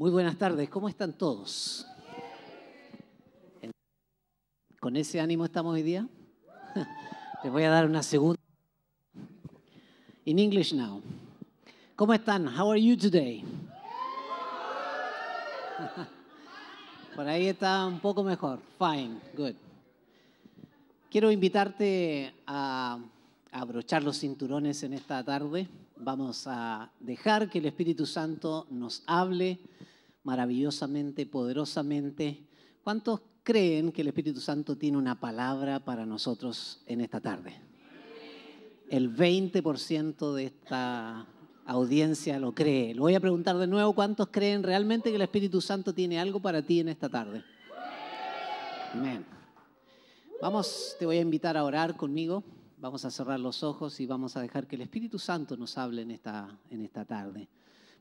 Muy buenas tardes, ¿cómo están todos? ¿Con ese ánimo estamos hoy día? Les voy a dar una segunda. In English now. ¿Cómo están? How are you today? Por ahí está un poco mejor. Fine, good. Quiero invitarte a abrochar los cinturones en esta tarde Vamos a dejar que el Espíritu Santo nos hable maravillosamente, poderosamente. ¿Cuántos creen que el Espíritu Santo tiene una palabra para nosotros en esta tarde? El 20% de esta audiencia lo cree. Lo voy a preguntar de nuevo, ¿cuántos creen realmente que el Espíritu Santo tiene algo para ti en esta tarde? Amén. Vamos, te voy a invitar a orar conmigo. Vamos a cerrar los ojos y vamos a dejar que el Espíritu Santo nos hable en esta, en esta tarde,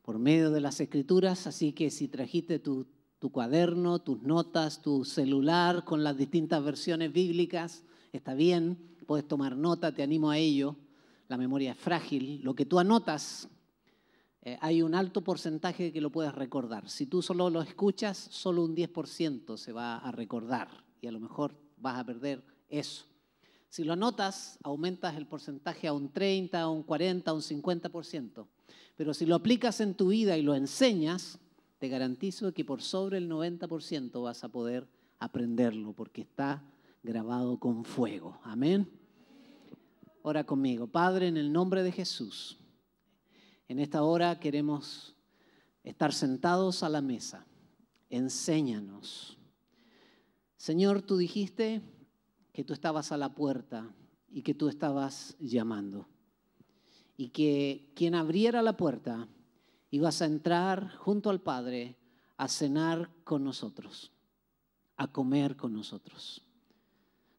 por medio de las escrituras. Así que si trajiste tu, cuaderno, tus notas, tu celular con las distintas versiones bíblicas, está bien, puedes tomar nota, te animo a ello. La memoria es frágil. Lo que tú anotas, eh, hay un alto porcentaje que lo puedas recordar. Si tú solo lo escuchas, solo un 10% se va a recordar y a lo mejor vas a perder eso. Si lo anotas, aumentas el porcentaje a un 30, a un 40, a un 50%. Pero si lo aplicas en tu vida y lo enseñas, te garantizo que por sobre el 90% vas a poder aprenderlo, porque está grabado con fuego. Amén. Ora conmigo. Padre, en el nombre de Jesús, en esta hora queremos estar sentados a la mesa. Enséñanos. Señor, tú dijiste que tú estabas a la puerta y que tú estabas llamando. Y que quien abriera la puerta ibas a entrar junto al Padre a cenar con nosotros, a comer con nosotros.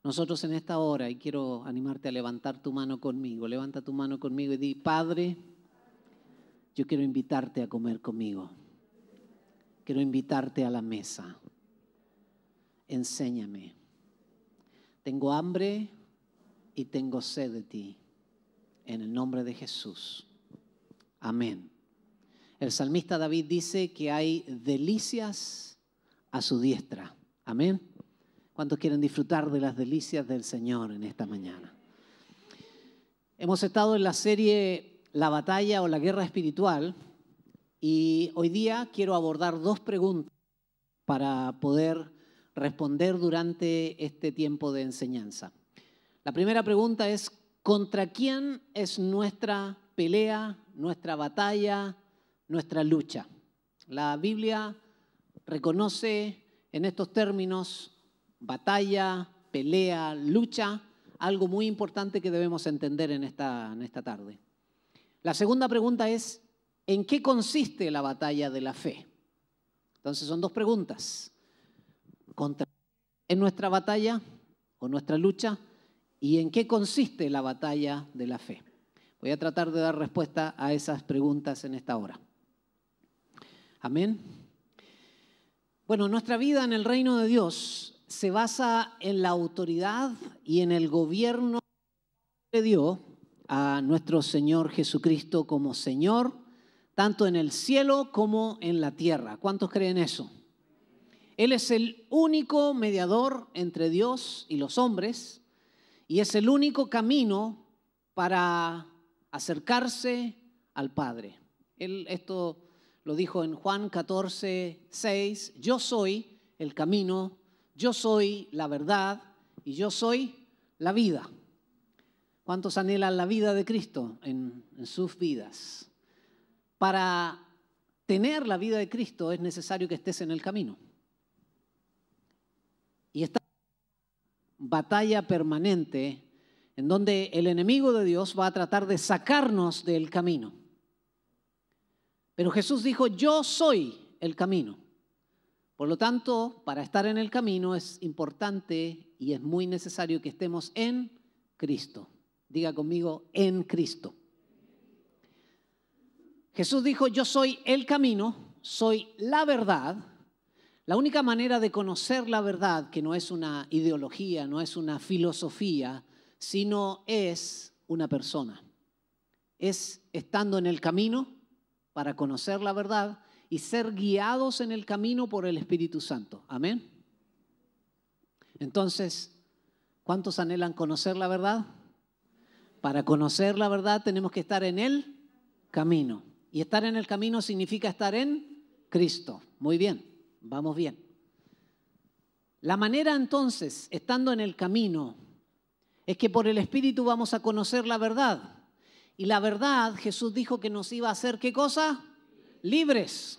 Nosotros en esta hora, y quiero animarte a levantar tu mano conmigo, levanta tu mano conmigo y di, Padre, yo quiero invitarte a comer conmigo, quiero invitarte a la mesa, enséñame tengo hambre y tengo sed de ti. En el nombre de Jesús. Amén. El salmista David dice que hay delicias a su diestra. Amén. ¿Cuántos quieren disfrutar de las delicias del Señor en esta mañana? Hemos estado en la serie La batalla o la guerra espiritual y hoy día quiero abordar dos preguntas para poder responder durante este tiempo de enseñanza. La primera pregunta es, ¿contra quién es nuestra pelea, nuestra batalla, nuestra lucha? La Biblia reconoce en estos términos batalla, pelea, lucha, algo muy importante que debemos entender en esta, en esta tarde. La segunda pregunta es, ¿en qué consiste la batalla de la fe? Entonces son dos preguntas contra en nuestra batalla o nuestra lucha y en qué consiste la batalla de la fe. Voy a tratar de dar respuesta a esas preguntas en esta hora. Amén. Bueno, nuestra vida en el reino de Dios se basa en la autoridad y en el gobierno que dio a nuestro Señor Jesucristo como Señor, tanto en el cielo como en la tierra. ¿Cuántos creen eso? Él es el único mediador entre Dios y los hombres y es el único camino para acercarse al Padre. Él esto lo dijo en Juan 14, 6, yo soy el camino, yo soy la verdad y yo soy la vida. ¿Cuántos anhelan la vida de Cristo en, en sus vidas? Para tener la vida de Cristo es necesario que estés en el camino. batalla permanente en donde el enemigo de Dios va a tratar de sacarnos del camino. Pero Jesús dijo, yo soy el camino. Por lo tanto, para estar en el camino es importante y es muy necesario que estemos en Cristo. Diga conmigo, en Cristo. Jesús dijo, yo soy el camino, soy la verdad la única manera de conocer la verdad, que no es una ideología, no es una filosofía, sino es una persona. Es estando en el camino para conocer la verdad y ser guiados en el camino por el Espíritu Santo. Amén. Entonces, ¿cuántos anhelan conocer la verdad? Para conocer la verdad tenemos que estar en el camino. Y estar en el camino significa estar en Cristo. Muy bien. Vamos bien. La manera entonces, estando en el camino, es que por el Espíritu vamos a conocer la verdad. Y la verdad, Jesús dijo que nos iba a hacer qué cosa? Libres.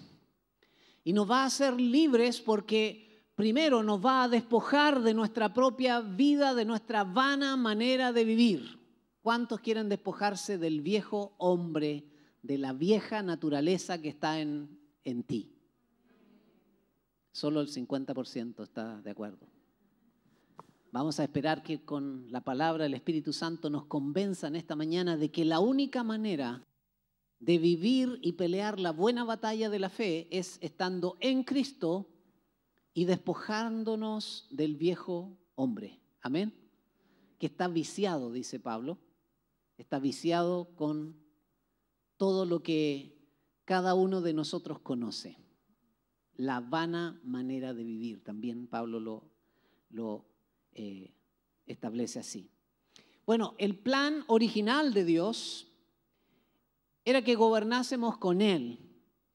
Y nos va a hacer libres porque primero nos va a despojar de nuestra propia vida, de nuestra vana manera de vivir. ¿Cuántos quieren despojarse del viejo hombre, de la vieja naturaleza que está en, en ti? Solo el 50% está de acuerdo. Vamos a esperar que con la palabra del Espíritu Santo nos convenzan esta mañana de que la única manera de vivir y pelear la buena batalla de la fe es estando en Cristo y despojándonos del viejo hombre. Amén. Que está viciado, dice Pablo. Está viciado con todo lo que cada uno de nosotros conoce la vana manera de vivir. También Pablo lo, eh, establece así. Bueno, el plan original de Dios era que gobernásemos con Él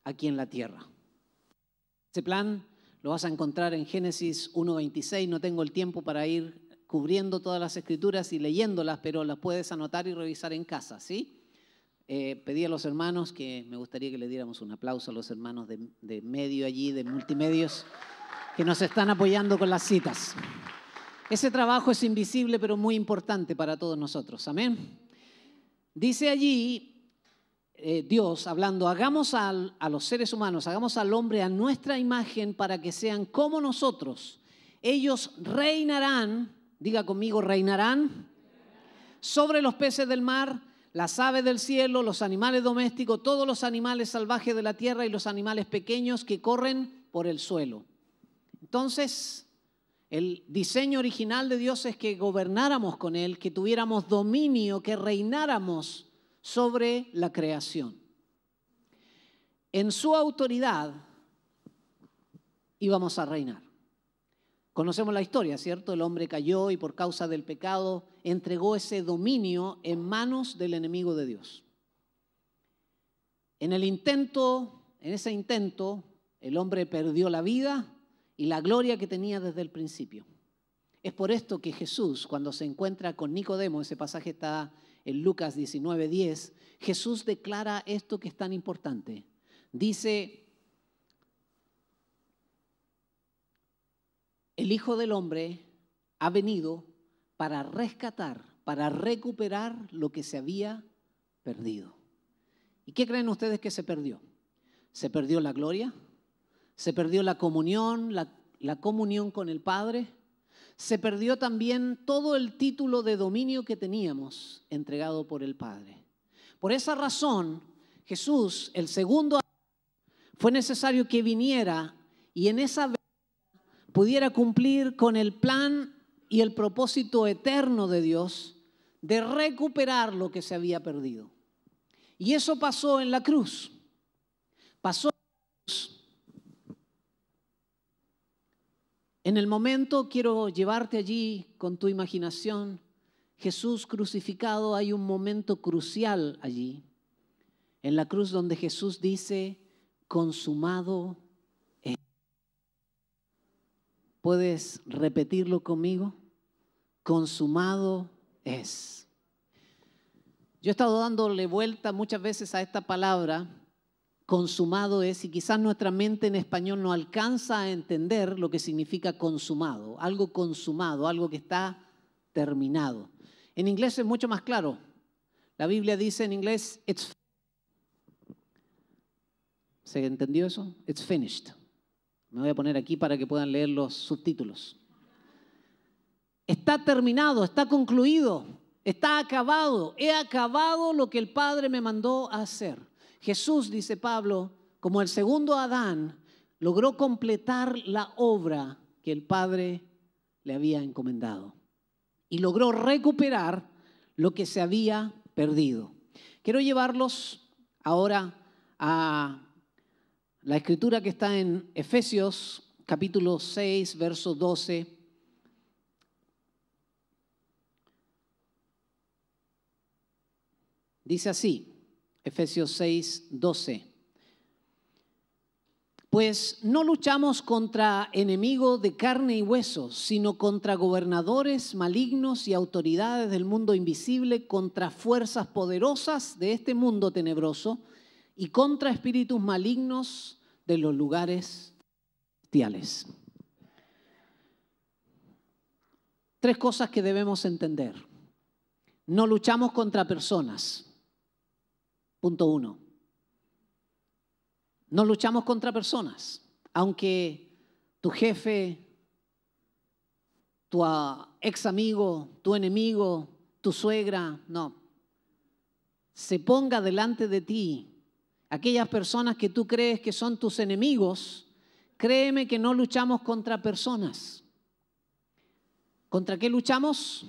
aquí en la tierra. Ese plan lo vas a encontrar en Génesis 1.26. No tengo el tiempo para ir cubriendo todas las escrituras y leyéndolas, pero las puedes anotar y revisar en casa, ¿sí? Eh, pedí a los hermanos que me gustaría que le diéramos un aplauso a los hermanos de, medio allí, de multimedios, que nos están apoyando con las citas. Ese trabajo es invisible, pero muy importante para todos nosotros. Amén. Dice allí eh, Dios hablando, hagamos a los seres humanos, hagamos al hombre a nuestra imagen para que sean como nosotros. Ellos reinarán, diga conmigo, reinarán sobre los peces del mar, las aves del cielo, los animales domésticos, todos los animales salvajes de la tierra y los animales pequeños que corren por el suelo. Entonces, el diseño original de Dios es que gobernáramos con Él, que tuviéramos dominio, que reináramos sobre la creación. En su autoridad íbamos a reinar. Conocemos la historia, ¿cierto? El hombre cayó y por causa del pecado entregó ese dominio en manos del enemigo de Dios. En el intento, en ese intento, el hombre perdió la vida y la gloria que tenía desde el principio. Es por esto que Jesús, cuando se encuentra con Nicodemo, ese pasaje está en Lucas 19:10, Jesús declara esto que es tan importante. Dice, el Hijo del Hombre ha venido para rescatar, para recuperar lo que se había perdido. ¿Y qué creen ustedes que se perdió? Se perdió la gloria, se perdió la comunión, la, comunión con el Padre, se perdió también todo el título de dominio que teníamos entregado por el Padre. Por esa razón, Jesús, el segundo, fue necesario que viniera y en esa vez, pudiera cumplir con el plan y el propósito eterno de Dios de recuperar lo que se había perdido. Y eso pasó en la cruz. Pasó En el momento quiero llevarte allí con tu imaginación. Jesús crucificado, hay un momento crucial allí, en la cruz donde Jesús dice, consumado ¿Puedes repetirlo conmigo? Consumado es. Yo he estado dándole vuelta muchas veces a esta palabra, consumado es, y quizás nuestra mente en español no alcanza a entender lo que significa consumado, algo consumado, algo que está terminado. En inglés es mucho más claro. La Biblia dice en inglés, it's... ¿Se entendió eso? It's finished. Me voy a poner aquí para que puedan leer los subtítulos. Está terminado, está concluido, está acabado. He acabado lo que el Padre me mandó a hacer. Jesús, dice Pablo, como el segundo Adán, logró completar la obra que el Padre le había encomendado y logró recuperar lo que se había perdido. Quiero llevarlos ahora a la escritura que está en Efesios capítulo 6, verso 12. Dice así, Efesios 6, 12. Pues no luchamos contra enemigo de carne y hueso, sino contra gobernadores malignos y autoridades del mundo invisible, contra fuerzas poderosas de este mundo tenebroso y contra espíritus malignos de los lugares celestiales. Tres cosas que debemos entender. No luchamos contra personas. Punto uno. No luchamos contra personas. Aunque tu jefe, tu ah, ex amigo, tu enemigo, tu suegra, no. Se ponga delante de ti aquellas personas que tú crees que son tus enemigos, créeme que no luchamos contra personas. ¿Contra qué luchamos?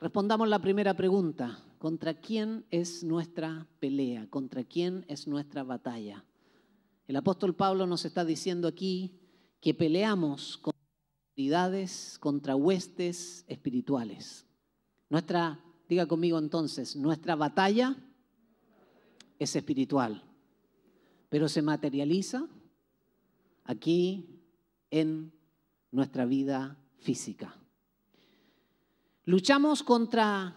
Respondamos la primera pregunta. ¿Contra quién es nuestra pelea? ¿Contra quién es nuestra batalla? El apóstol Pablo nos está diciendo aquí que peleamos contra autoridades, contra huestes espirituales. Nuestra, diga conmigo entonces, nuestra batalla es espiritual, pero se materializa aquí en nuestra vida física. Luchamos contra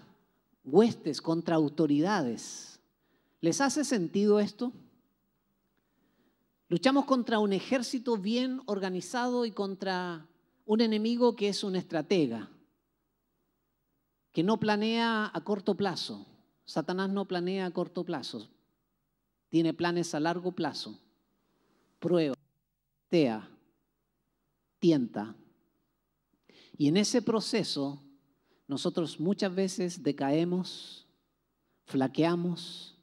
huestes, contra autoridades. ¿Les hace sentido esto? Luchamos contra un ejército bien organizado y contra un enemigo que es un estratega, que no planea a corto plazo. Satanás no planea a corto plazo, tiene planes a largo plazo, prueba, tea, tienta. Y en ese proceso nosotros muchas veces decaemos, flaqueamos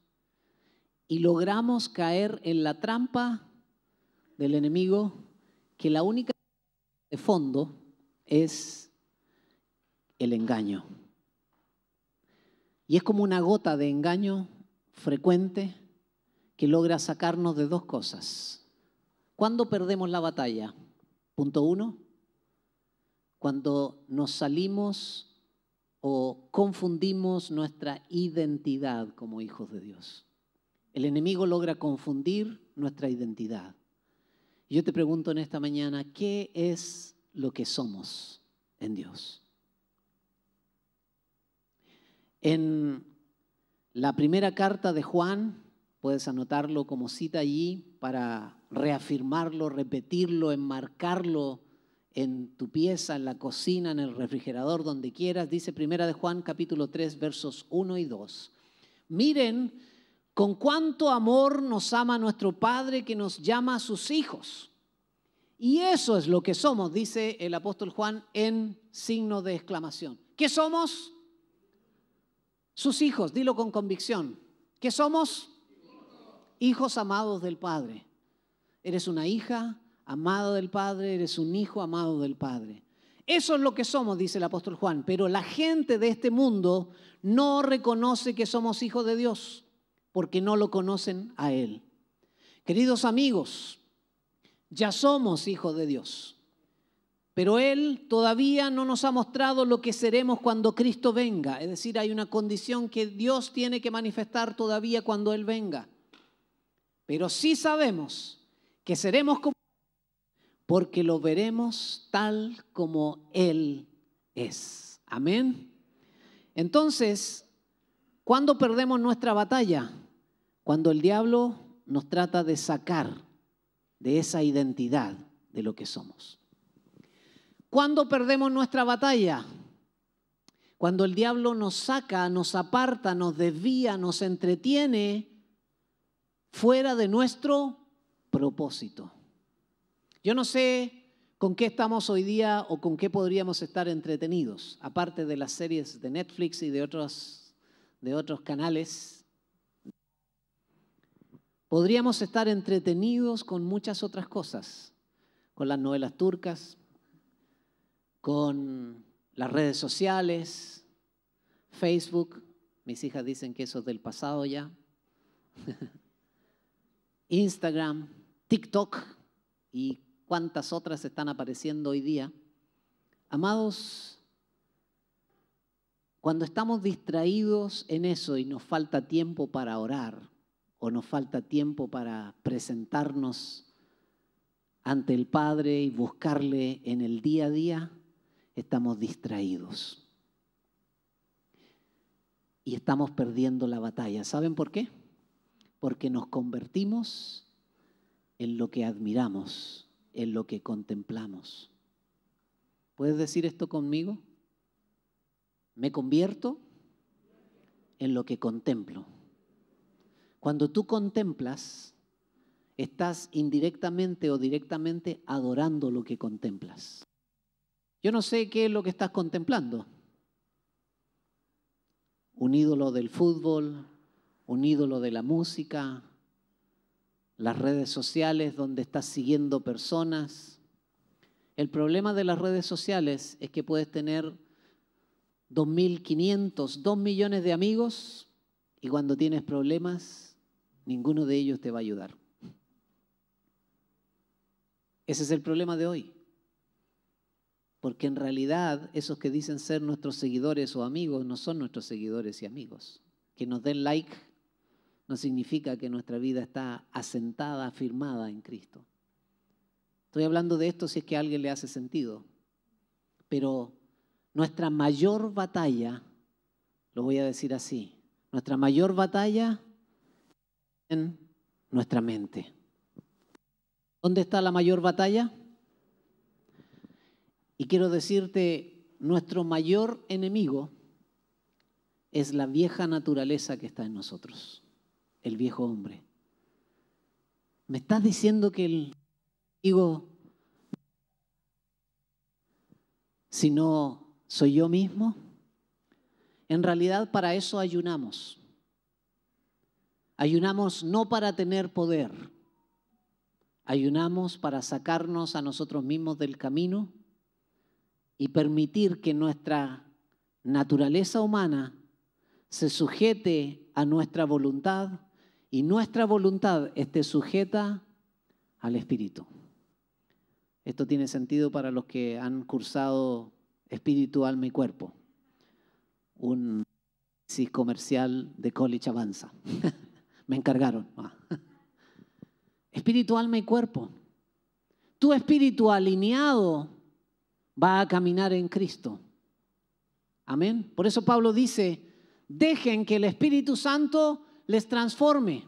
y logramos caer en la trampa del enemigo que la única de fondo es el engaño. Y es como una gota de engaño frecuente que logra sacarnos de dos cosas. ¿Cuándo perdemos la batalla? Punto uno, cuando nos salimos o confundimos nuestra identidad como hijos de Dios. El enemigo logra confundir nuestra identidad. Yo te pregunto en esta mañana, ¿qué es lo que somos en Dios? En la primera carta de Juan, Puedes anotarlo como cita allí para reafirmarlo, repetirlo, enmarcarlo en tu pieza, en la cocina, en el refrigerador, donde quieras. Dice Primera de Juan capítulo 3 versos 1 y 2. Miren con cuánto amor nos ama nuestro Padre que nos llama a sus hijos. Y eso es lo que somos, dice el apóstol Juan en signo de exclamación. ¿Qué somos? Sus hijos, dilo con convicción. ¿Qué somos? hijos amados del Padre. Eres una hija amada del Padre, eres un hijo amado del Padre. Eso es lo que somos, dice el apóstol Juan, pero la gente de este mundo no reconoce que somos hijos de Dios porque no lo conocen a Él. Queridos amigos, ya somos hijos de Dios, pero Él todavía no nos ha mostrado lo que seremos cuando Cristo venga. Es decir, hay una condición que Dios tiene que manifestar todavía cuando Él venga. Pero sí sabemos que seremos como porque lo veremos tal como Él es. Amén. Entonces, ¿cuándo perdemos nuestra batalla? Cuando el diablo nos trata de sacar de esa identidad de lo que somos. ¿Cuándo perdemos nuestra batalla? Cuando el diablo nos saca, nos aparta, nos desvía, nos entretiene fuera de nuestro propósito. Yo no sé con qué estamos hoy día o con qué podríamos estar entretenidos, aparte de las series de Netflix y de otros, de otros canales. Podríamos estar entretenidos con muchas otras cosas, con las novelas turcas, con las redes sociales, Facebook. Mis hijas dicen que eso es del pasado ya. Instagram, TikTok y cuántas otras están apareciendo hoy día. Amados, cuando estamos distraídos en eso y nos falta tiempo para orar o nos falta tiempo para presentarnos ante el Padre y buscarle en el día a día, estamos distraídos. Y estamos perdiendo la batalla. ¿Saben por qué? porque nos convertimos en lo que admiramos, en lo que contemplamos. ¿Puedes decir esto conmigo? Me convierto en lo que contemplo. Cuando tú contemplas, estás indirectamente o directamente adorando lo que contemplas. Yo no sé qué es lo que estás contemplando. Un ídolo del fútbol, un ídolo de la música, las redes sociales donde estás siguiendo personas. El problema de las redes sociales es que puedes tener 2.500, 2 millones de amigos y cuando tienes problemas, ninguno de ellos te va a ayudar. Ese es el problema de hoy. Porque en realidad esos que dicen ser nuestros seguidores o amigos no son nuestros seguidores y amigos. Que nos den like no significa que nuestra vida está asentada, afirmada en Cristo. Estoy hablando de esto si es que a alguien le hace sentido. Pero nuestra mayor batalla, lo voy a decir así, nuestra mayor batalla en nuestra mente. ¿Dónde está la mayor batalla? Y quiero decirte, nuestro mayor enemigo es la vieja naturaleza que está en nosotros el viejo hombre. ¿Me estás diciendo que el digo, si no soy yo mismo? En realidad para eso ayunamos. Ayunamos no para tener poder, ayunamos para sacarnos a nosotros mismos del camino y permitir que nuestra naturaleza humana se sujete a nuestra voluntad y nuestra voluntad esté sujeta al Espíritu. Esto tiene sentido para los que han cursado espíritu, alma y cuerpo. Un comercial de College Avanza. Me encargaron. Ah. espíritu, alma y cuerpo. Tu espíritu alineado va a caminar en Cristo. Amén. Por eso Pablo dice, dejen que el Espíritu Santo les transforme.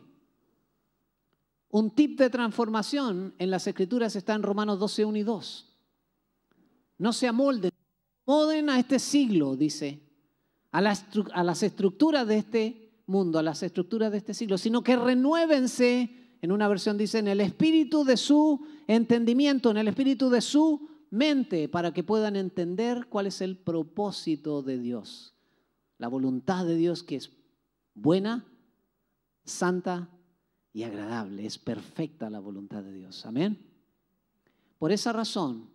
Un tip de transformación en las Escrituras está en Romanos 12, 1 y 2. No se amolden, amolden a este siglo, dice, a las, a las estructuras de este mundo, a las estructuras de este siglo, sino que renuévense, en una versión dice, en el espíritu de su entendimiento, en el espíritu de su mente, para que puedan entender cuál es el propósito de Dios, la voluntad de Dios que es buena, santa y agradable. Es perfecta la voluntad de Dios. Amén. Por esa razón,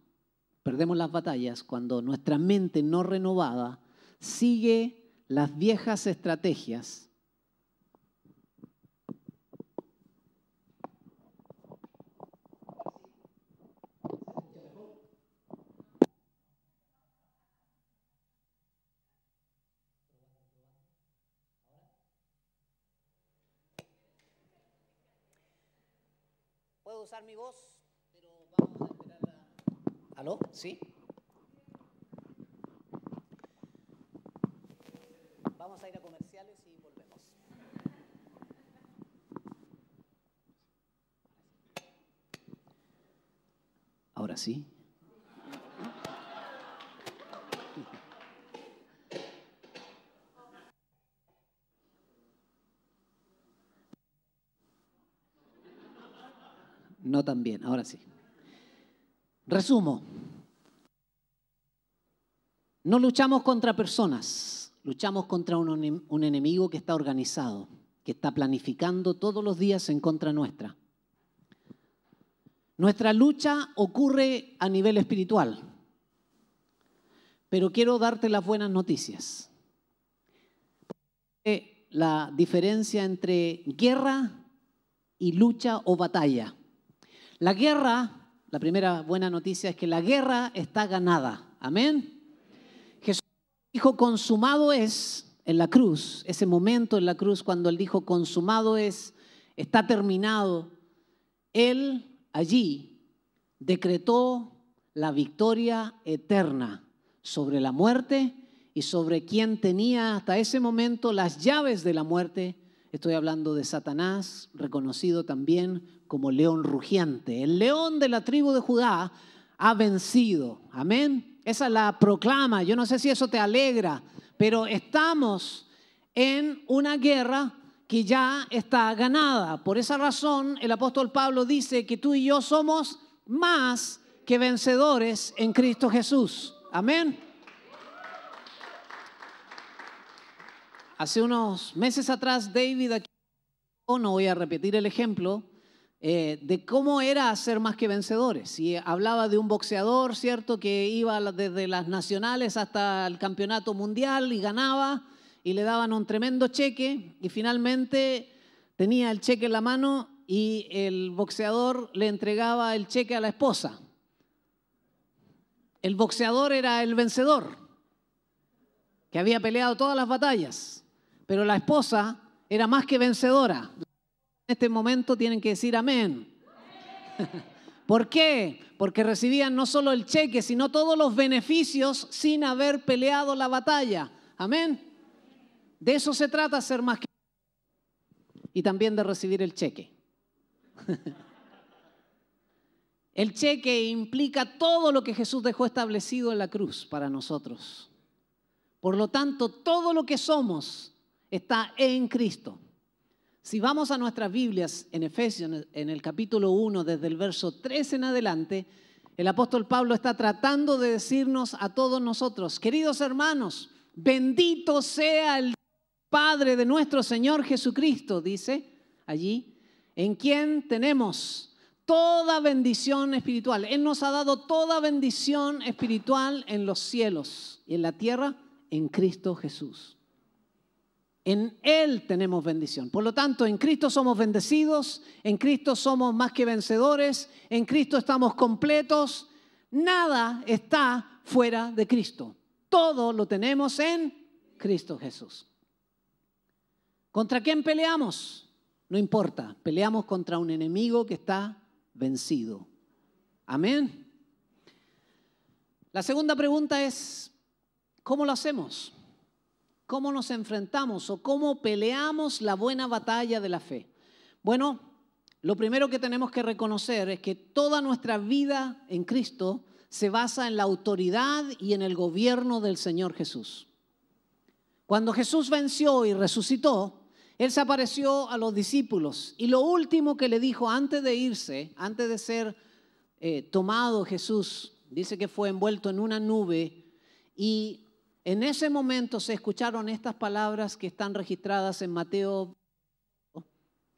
perdemos las batallas cuando nuestra mente no renovada sigue las viejas estrategias usar mi voz, pero vamos a esperar a... ¿Aló? ¿Sí? Vamos a ir a comerciales y volvemos. Ahora sí. no tan ahora sí. Resumo. No luchamos contra personas, luchamos contra un, un enemigo que está organizado, que está planificando todos los días en contra nuestra. Nuestra lucha ocurre a nivel espiritual, pero quiero darte las buenas noticias. La diferencia entre guerra y lucha o batalla. La guerra, la primera buena noticia es que la guerra está ganada. Amén. Jesús dijo, consumado es en la cruz, ese momento en la cruz cuando él dijo, consumado es, está terminado. Él allí decretó la victoria eterna sobre la muerte y sobre quien tenía hasta ese momento las llaves de la muerte. Estoy hablando de Satanás, reconocido también como león rugiente. El león de la tribu de Judá ha vencido. Amén. Esa la proclama. Yo no sé si eso te alegra, pero estamos en una guerra que ya está ganada. Por esa razón, el apóstol Pablo dice que tú y yo somos más que vencedores en Cristo Jesús. Amén. Hace unos meses atrás, David, aquí, no voy a repetir el ejemplo, eh, de cómo era ser más que vencedores. Y hablaba de un boxeador, ¿cierto?, que iba desde las nacionales hasta el campeonato mundial y ganaba y le daban un tremendo cheque y finalmente tenía el cheque en la mano y el boxeador le entregaba el cheque a la esposa. El boxeador era el vencedor, que había peleado todas las batallas, pero la esposa era más que vencedora en este momento tienen que decir amén. ¿Por qué? Porque recibían no solo el cheque, sino todos los beneficios sin haber peleado la batalla. Amén. De eso se trata ser más que... Y también de recibir el cheque. El cheque implica todo lo que Jesús dejó establecido en la cruz para nosotros. Por lo tanto, todo lo que somos está en Cristo. Si vamos a nuestras Biblias en Efesios, en el capítulo 1, desde el verso 3 en adelante, el apóstol Pablo está tratando de decirnos a todos nosotros, queridos hermanos, bendito sea el Padre de nuestro Señor Jesucristo, dice allí, en quien tenemos toda bendición espiritual. Él nos ha dado toda bendición espiritual en los cielos y en la tierra en Cristo Jesús. En Él tenemos bendición. Por lo tanto, en Cristo somos bendecidos, en Cristo somos más que vencedores, en Cristo estamos completos. Nada está fuera de Cristo. Todo lo tenemos en Cristo Jesús. ¿Contra quién peleamos? No importa, peleamos contra un enemigo que está vencido. Amén. La segunda pregunta es, ¿cómo lo hacemos? cómo nos enfrentamos o cómo peleamos la buena batalla de la fe. Bueno, lo primero que tenemos que reconocer es que toda nuestra vida en Cristo se basa en la autoridad y en el gobierno del Señor Jesús. Cuando Jesús venció y resucitó, Él se apareció a los discípulos y lo último que le dijo antes de irse, antes de ser eh, tomado Jesús, dice que fue envuelto en una nube y en ese momento se escucharon estas palabras que están registradas en Mateo,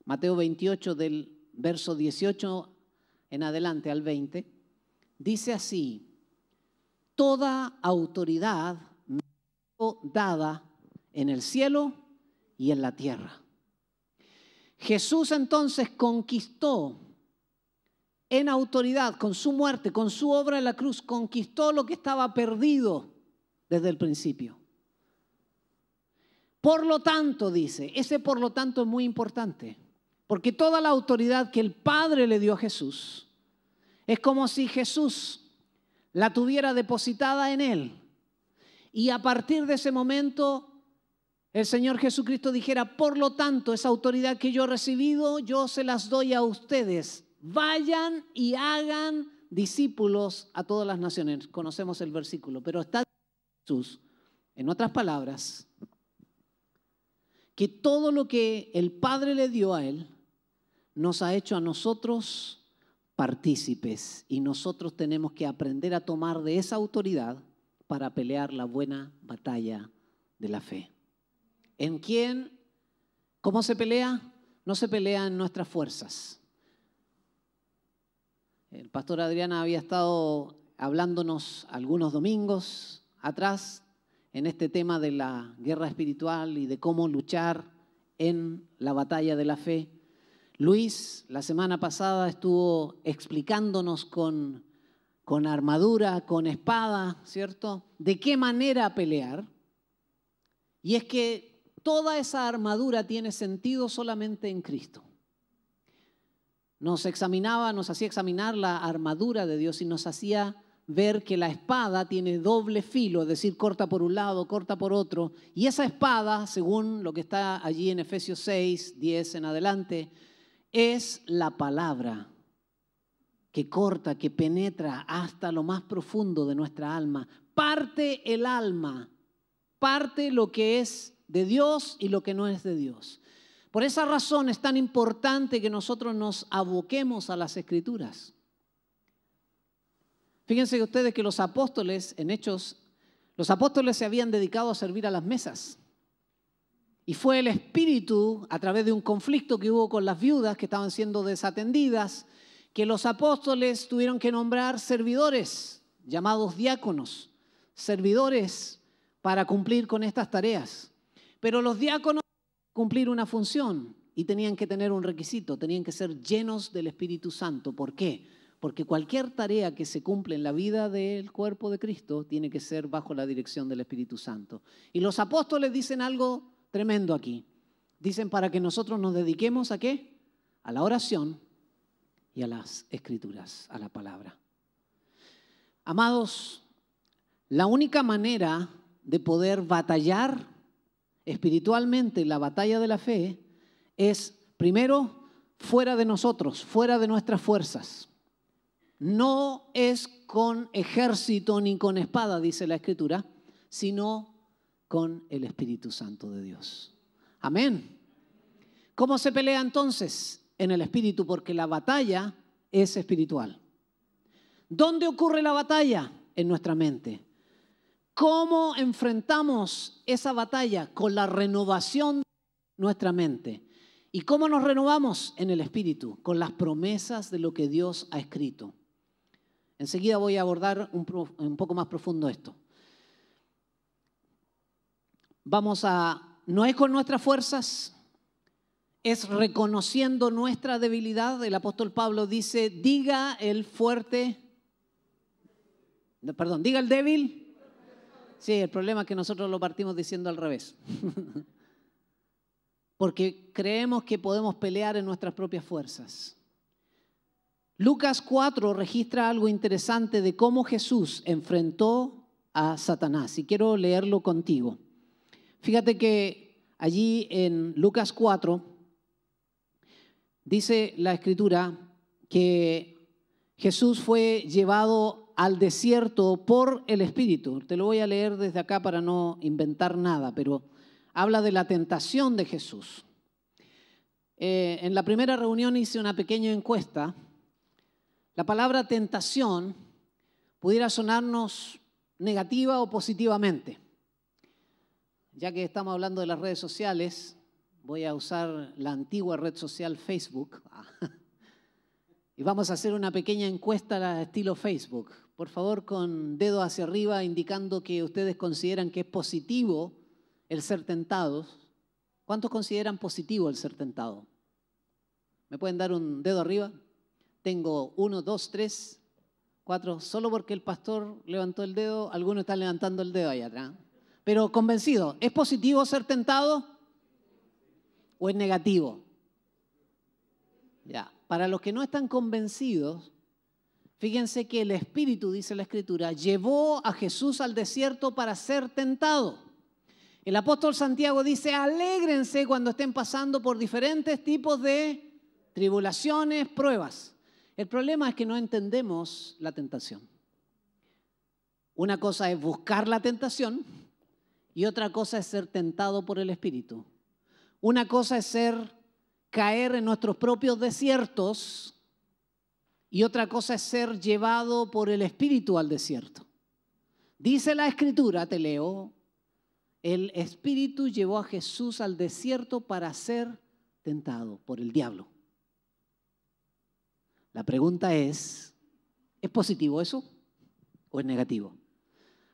Mateo 28 del verso 18 en adelante al 20. Dice así, toda autoridad me dada en el cielo y en la tierra. Jesús entonces conquistó en autoridad, con su muerte, con su obra en la cruz, conquistó lo que estaba perdido desde el principio. Por lo tanto, dice, ese por lo tanto es muy importante, porque toda la autoridad que el Padre le dio a Jesús es como si Jesús la tuviera depositada en él. Y a partir de ese momento el Señor Jesucristo dijera, por lo tanto, esa autoridad que yo he recibido, yo se las doy a ustedes. Vayan y hagan discípulos a todas las naciones. Conocemos el versículo, pero está en otras palabras, que todo lo que el Padre le dio a Él nos ha hecho a nosotros partícipes y nosotros tenemos que aprender a tomar de esa autoridad para pelear la buena batalla de la fe. ¿En quién? ¿Cómo se pelea? No se pelea en nuestras fuerzas. El pastor Adriana había estado hablándonos algunos domingos atrás en este tema de la guerra espiritual y de cómo luchar en la batalla de la fe. Luis la semana pasada estuvo explicándonos con, armadura, con espada, ¿cierto? De qué manera pelear. Y es que toda esa armadura tiene sentido solamente en Cristo. Nos examinaba, nos hacía examinar la armadura de Dios y nos hacía ver que la espada tiene doble filo, es decir, corta por un lado, corta por otro, y esa espada, según lo que está allí en Efesios 6, 10 en adelante, es la palabra que corta, que penetra hasta lo más profundo de nuestra alma, parte el alma, parte lo que es de Dios y lo que no es de Dios. Por esa razón es tan importante que nosotros nos aboquemos a las escrituras. Fíjense ustedes que los apóstoles en Hechos, los apóstoles se habían dedicado a servir a las mesas. Y fue el espíritu, a través de un conflicto que hubo con las viudas que estaban siendo desatendidas, que los apóstoles tuvieron que nombrar servidores, llamados diáconos, servidores para cumplir con estas tareas. Pero los diáconos cumplir una función y tenían que tener un requisito, tenían que ser llenos del Espíritu Santo. ¿Por qué? Porque cualquier tarea que se cumple en la vida del cuerpo de Cristo tiene que ser bajo la dirección del Espíritu Santo. Y los apóstoles dicen algo tremendo aquí. Dicen para que nosotros nos dediquemos a qué? A la oración y a las escrituras, a la palabra. Amados, la única manera de poder batallar espiritualmente la batalla de la fe es, primero, fuera de nosotros, fuera de nuestras fuerzas. No es con ejército ni con espada, dice la Escritura, sino con el Espíritu Santo de Dios. Amén. ¿Cómo se pelea entonces? En el Espíritu, porque la batalla es espiritual. ¿Dónde ocurre la batalla? En nuestra mente. ¿Cómo enfrentamos esa batalla? Con la renovación de nuestra mente. ¿Y cómo nos renovamos? En el Espíritu, con las promesas de lo que Dios ha escrito. Enseguida voy a abordar un, poco más profundo esto. Vamos a, no es con nuestras fuerzas, es reconociendo nuestra debilidad. El apóstol Pablo dice, diga el fuerte, perdón, diga el débil. Sí, el problema es que nosotros lo partimos diciendo al revés. Porque creemos que podemos pelear en nuestras propias fuerzas. Lucas 4 registra algo interesante de cómo Jesús enfrentó a Satanás y quiero leerlo contigo. Fíjate que allí en Lucas 4 dice la escritura que Jesús fue llevado al desierto por el Espíritu. Te lo voy a leer desde acá para no inventar nada, pero habla de la tentación de Jesús. Eh, en la primera reunión hice una pequeña encuesta la palabra tentación pudiera sonarnos negativa o positivamente. Ya que estamos hablando de las redes sociales, voy a usar la antigua red social Facebook. Ah, y vamos a hacer una pequeña encuesta al estilo Facebook. Por favor, con dedo hacia arriba, indicando que ustedes consideran que es positivo el ser tentados. ¿Cuántos consideran positivo el ser tentado? ¿Me pueden dar un dedo arriba? Tengo uno, dos, tres, cuatro. Solo porque el pastor levantó el dedo, algunos están levantando el dedo allá atrás. Pero convencido, ¿es positivo ser tentado o es negativo? Ya, para los que no están convencidos, fíjense que el Espíritu, dice la Escritura, llevó a Jesús al desierto para ser tentado. El apóstol Santiago dice, alégrense cuando estén pasando por diferentes tipos de tribulaciones, pruebas. El problema es que no entendemos la tentación. Una cosa es buscar la tentación y otra cosa es ser tentado por el Espíritu. Una cosa es ser caer en nuestros propios desiertos y otra cosa es ser llevado por el Espíritu al desierto. Dice la Escritura, te leo, el Espíritu llevó a Jesús al desierto para ser tentado por el diablo. La pregunta es, ¿es positivo eso o es negativo?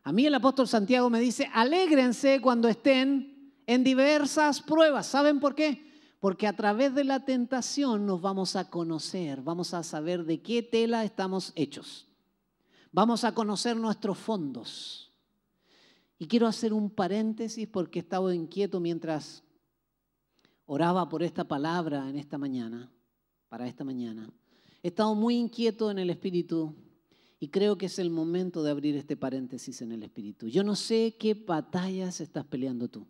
A mí el apóstol Santiago me dice, alégrense cuando estén en diversas pruebas. ¿Saben por qué? Porque a través de la tentación nos vamos a conocer, vamos a saber de qué tela estamos hechos. Vamos a conocer nuestros fondos. Y quiero hacer un paréntesis porque estaba inquieto mientras oraba por esta palabra en esta mañana, para esta mañana. He estado muy inquieto en el espíritu y creo que es el momento de abrir este paréntesis en el espíritu. Yo no sé qué batallas estás peleando tú.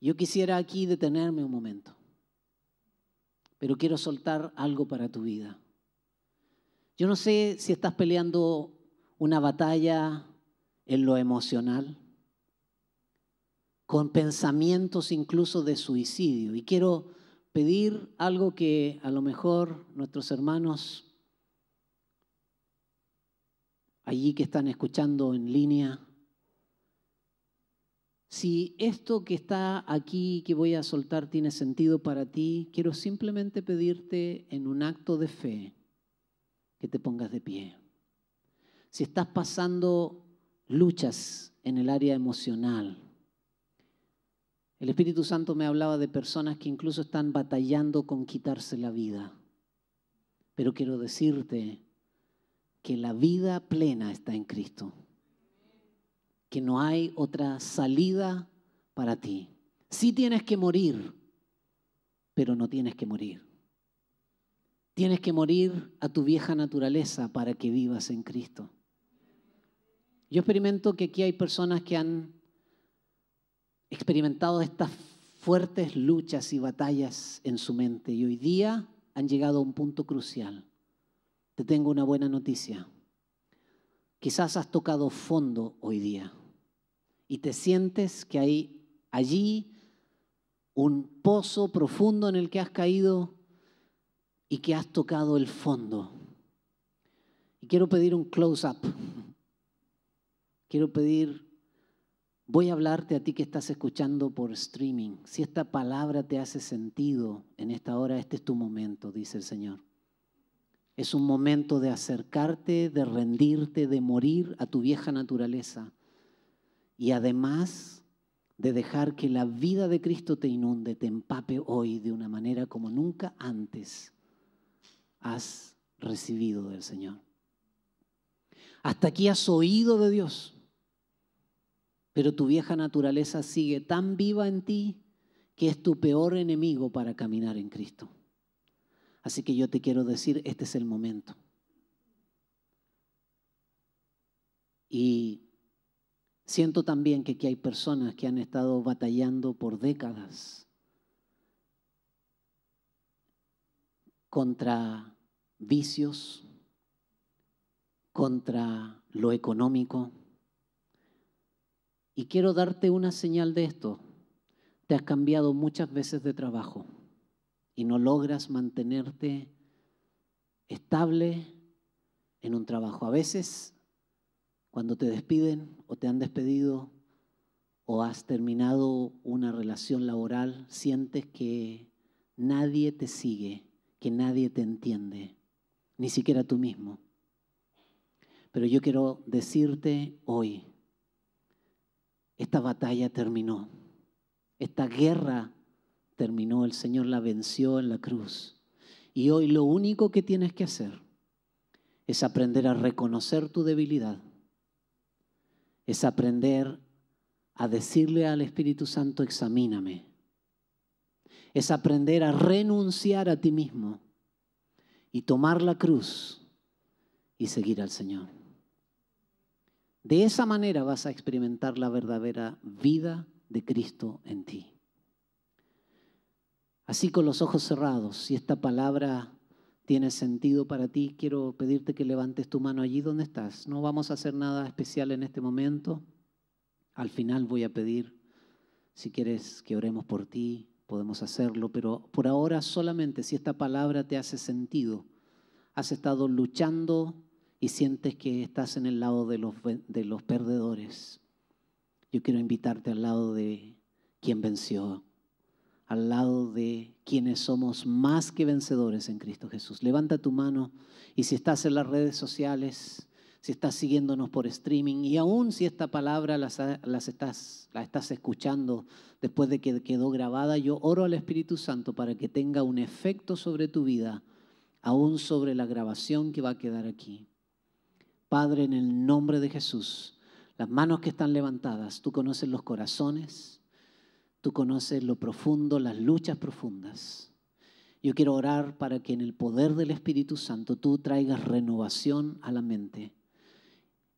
Yo quisiera aquí detenerme un momento, pero quiero soltar algo para tu vida. Yo no sé si estás peleando una batalla en lo emocional, con pensamientos incluso de suicidio. Y quiero pedir algo que a lo mejor nuestros hermanos allí que están escuchando en línea, si esto que está aquí, que voy a soltar, tiene sentido para ti, quiero simplemente pedirte en un acto de fe que te pongas de pie. Si estás pasando luchas en el área emocional, el Espíritu Santo me hablaba de personas que incluso están batallando con quitarse la vida. Pero quiero decirte que la vida plena está en Cristo, que no hay otra salida para ti. Sí tienes que morir, pero no tienes que morir. Tienes que morir a tu vieja naturaleza para que vivas en Cristo. Yo experimento que aquí hay personas que han experimentado estas fuertes luchas y batallas en su mente y hoy día han llegado a un punto crucial. Te tengo una buena noticia. Quizás has tocado fondo hoy día y te sientes que hay allí un pozo profundo en el que has caído y que has tocado el fondo. Y quiero pedir un close-up. Quiero pedir Voy a hablarte a ti que estás escuchando por streaming. Si esta palabra te hace sentido en esta hora, este es tu momento, dice el Señor. Es un momento de acercarte, de rendirte, de morir a tu vieja naturaleza. Y además de dejar que la vida de Cristo te inunde, te empape hoy de una manera como nunca antes has recibido del Señor. Hasta aquí has oído de Dios pero tu vieja naturaleza sigue tan viva en ti que es tu peor enemigo para caminar en Cristo. Así que yo te quiero decir, este es el momento. Y siento también que aquí hay personas que han estado batallando por décadas contra vicios, contra lo económico, y quiero darte una señal de esto. Te has cambiado muchas veces de trabajo y no logras mantenerte estable en un trabajo. A veces, cuando te despiden o te han despedido o has terminado una relación laboral, sientes que nadie te sigue, que nadie te entiende, ni siquiera tú mismo. Pero yo quiero decirte hoy, esta batalla terminó, esta guerra terminó, el Señor la venció en la cruz. Y hoy lo único que tienes que hacer es aprender a reconocer tu debilidad, es aprender a decirle al Espíritu Santo, examíname, es aprender a renunciar a ti mismo y tomar la cruz y seguir al Señor. De esa manera vas a experimentar la verdadera vida de Cristo en ti. Así con los ojos cerrados, si esta palabra tiene sentido para ti, quiero pedirte que levantes tu mano allí donde estás. No vamos a hacer nada especial en este momento. Al final voy a pedir, si quieres que oremos por ti, podemos hacerlo, pero por ahora solamente si esta palabra te hace sentido, has estado luchando y sientes que estás en el lado de los, de los perdedores, yo quiero invitarte al lado de quien venció, al lado de quienes somos más que vencedores en Cristo Jesús. Levanta tu mano y si estás en las redes sociales, si estás siguiéndonos por streaming y aún si esta palabra las, estás, la estás escuchando después de que quedó grabada, yo oro al Espíritu Santo para que tenga un efecto sobre tu vida, aún sobre la grabación que va a quedar aquí. Padre, en el nombre de Jesús, las manos que están levantadas, tú conoces los corazones, tú conoces lo profundo, las luchas profundas. Yo quiero orar para que en el poder del Espíritu Santo tú traigas renovación a la mente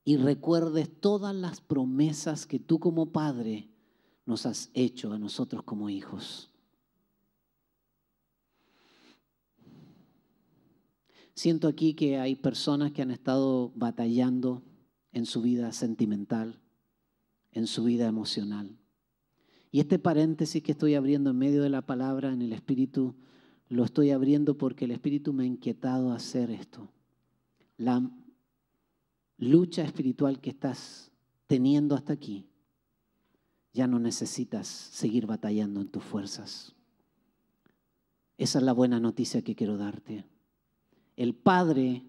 y recuerdes todas las promesas que tú como Padre nos has hecho a nosotros como hijos. Siento aquí que hay personas que han estado batallando en su vida sentimental, en su vida emocional. Y este paréntesis que estoy abriendo en medio de la palabra, en el Espíritu, lo estoy abriendo porque el Espíritu me ha inquietado hacer esto. La lucha espiritual que estás teniendo hasta aquí, ya no necesitas seguir batallando en tus fuerzas. Esa es la buena noticia que quiero darte el Padre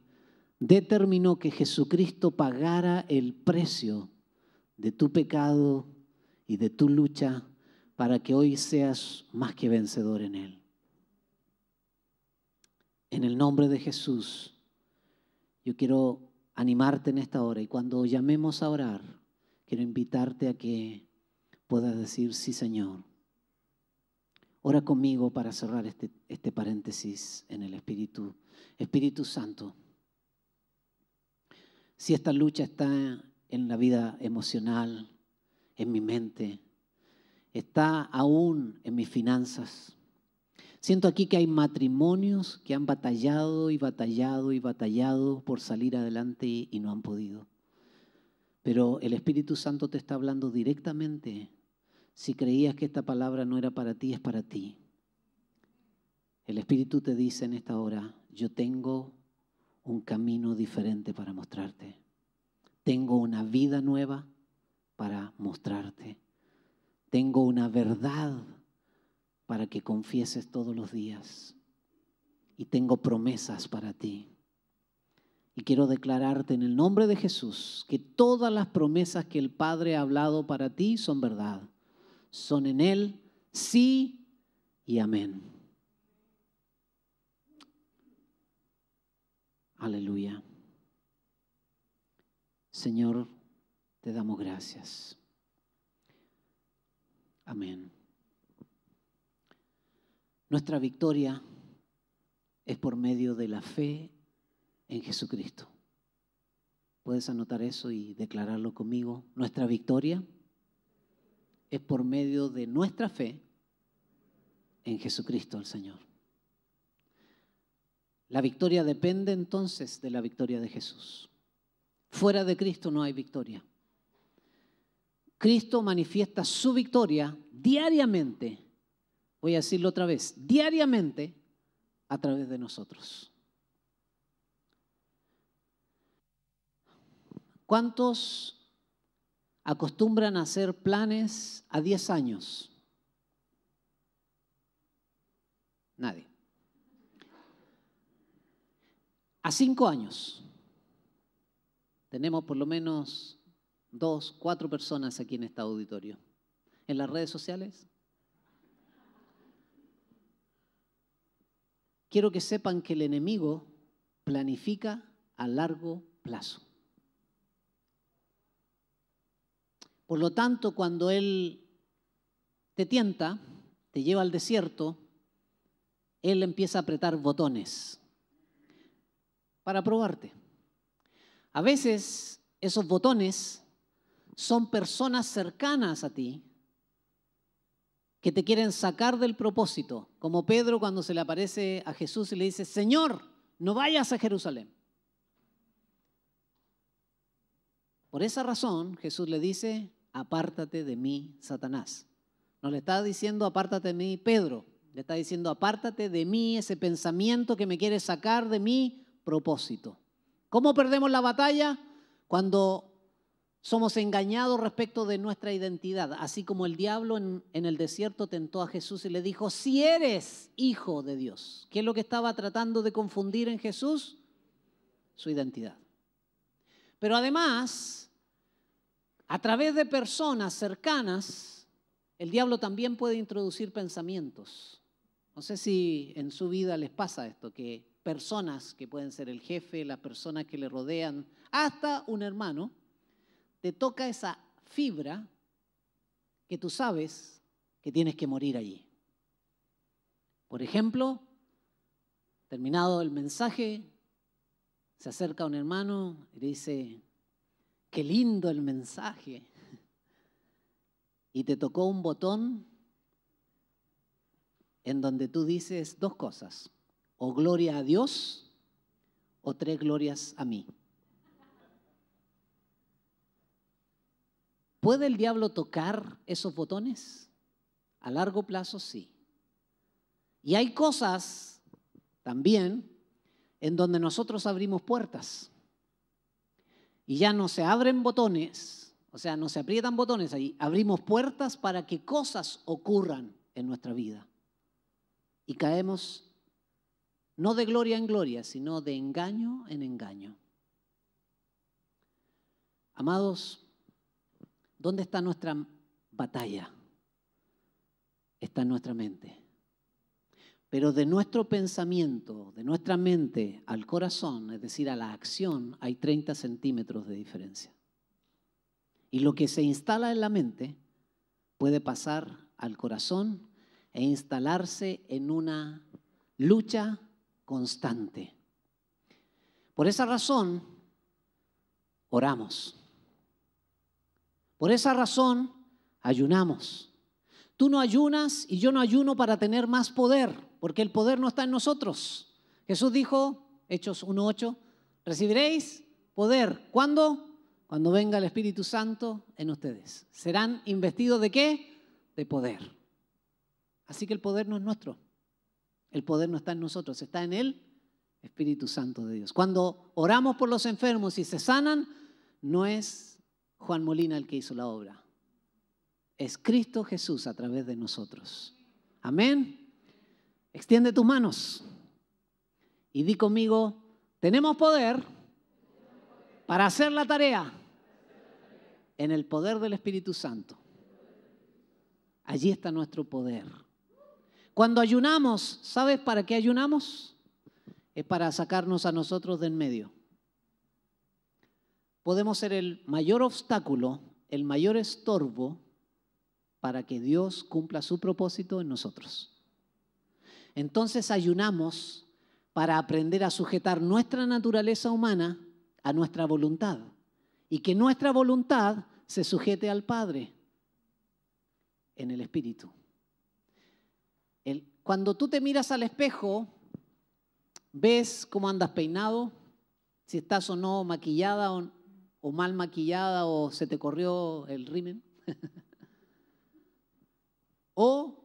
determinó que Jesucristo pagara el precio de tu pecado y de tu lucha para que hoy seas más que vencedor en Él. En el nombre de Jesús, yo quiero animarte en esta hora y cuando llamemos a orar, quiero invitarte a que puedas decir, sí Señor, Ora conmigo para cerrar este, este paréntesis en el Espíritu. Espíritu Santo, si esta lucha está en la vida emocional, en mi mente, está aún en mis finanzas. Siento aquí que hay matrimonios que han batallado y batallado y batallado por salir adelante y, no han podido. Pero el Espíritu Santo te está hablando directamente si creías que esta palabra no era para ti, es para ti. El Espíritu te dice en esta hora, yo tengo un camino diferente para mostrarte. Tengo una vida nueva para mostrarte. Tengo una verdad para que confieses todos los días. Y tengo promesas para ti. Y quiero declararte en el nombre de Jesús que todas las promesas que el Padre ha hablado para ti son verdad son en Él sí y amén. Aleluya. Señor, te damos gracias. Amén. Nuestra victoria es por medio de la fe en Jesucristo. Puedes anotar eso y declararlo conmigo. Nuestra victoria es por medio de nuestra fe en Jesucristo el Señor. La victoria depende entonces de la victoria de Jesús. Fuera de Cristo no hay victoria. Cristo manifiesta su victoria diariamente, voy a decirlo otra vez, diariamente a través de nosotros. ¿Cuántos acostumbran a hacer planes a 10 años. Nadie. A 5 años. Tenemos por lo menos 2, 4 personas aquí en este auditorio. ¿En las redes sociales? Quiero que sepan que el enemigo planifica a largo plazo. Por lo tanto, cuando Él te tienta, te lleva al desierto, Él empieza a apretar botones para probarte. A veces esos botones son personas cercanas a ti que te quieren sacar del propósito, como Pedro cuando se le aparece a Jesús y le dice, Señor, no vayas a Jerusalén. Por esa razón Jesús le dice, apártate de mí, Satanás. No le está diciendo, apártate de mí, Pedro. Le está diciendo, apártate de mí ese pensamiento que me quiere sacar de mi propósito. ¿Cómo perdemos la batalla? Cuando somos engañados respecto de nuestra identidad, así como el diablo en, en, el desierto tentó a Jesús y le dijo, si eres hijo de Dios, ¿qué es lo que estaba tratando de confundir en Jesús? Su identidad. Pero además, a través de personas cercanas, el diablo también puede introducir pensamientos. No sé si en su vida les pasa esto, que personas que pueden ser el jefe, las personas que le rodean, hasta un hermano, te toca esa fibra que tú sabes que tienes que morir allí. Por ejemplo, terminado el mensaje, se acerca un hermano y le dice, qué lindo el mensaje. Y te tocó un botón en donde tú dices dos cosas, o gloria a Dios o tres glorias a mí. ¿Puede el diablo tocar esos botones? A largo plazo sí. Y hay cosas también en donde nosotros abrimos puertas y ya no se abren botones, o sea, no se aprietan botones ahí, abrimos puertas para que cosas ocurran en nuestra vida. Y caemos no de gloria en gloria, sino de engaño en engaño. Amados, ¿dónde está nuestra batalla? Está en nuestra mente. Pero de nuestro pensamiento, de nuestra mente al corazón, es decir, a la acción, hay 30 centímetros de diferencia. Y lo que se instala en la mente puede pasar al corazón e instalarse en una lucha constante. Por esa razón, oramos. Por esa razón, ayunamos. Tú no ayunas y yo no ayuno para tener más poder porque el poder no está en nosotros. Jesús dijo, Hechos 1.8, recibiréis poder. ¿Cuándo? Cuando venga el Espíritu Santo en ustedes. ¿Serán investidos de qué? De poder. Así que el poder no es nuestro. El poder no está en nosotros, está en el Espíritu Santo de Dios. Cuando oramos por los enfermos y se sanan, no es Juan Molina el que hizo la obra. Es Cristo Jesús a través de nosotros. Amén. Extiende tus manos y di conmigo, tenemos poder para hacer la tarea en el poder del Espíritu Santo. Allí está nuestro poder. Cuando ayunamos, ¿sabes para qué ayunamos? Es para sacarnos a nosotros de en medio. Podemos ser el mayor obstáculo, el mayor estorbo para que Dios cumpla su propósito en nosotros. Entonces ayunamos para aprender a sujetar nuestra naturaleza humana a nuestra voluntad y que nuestra voluntad se sujete al Padre en el Espíritu. cuando tú te miras al espejo, ves cómo andas peinado, si estás o no maquillada o, mal maquillada o se te corrió el rimen. o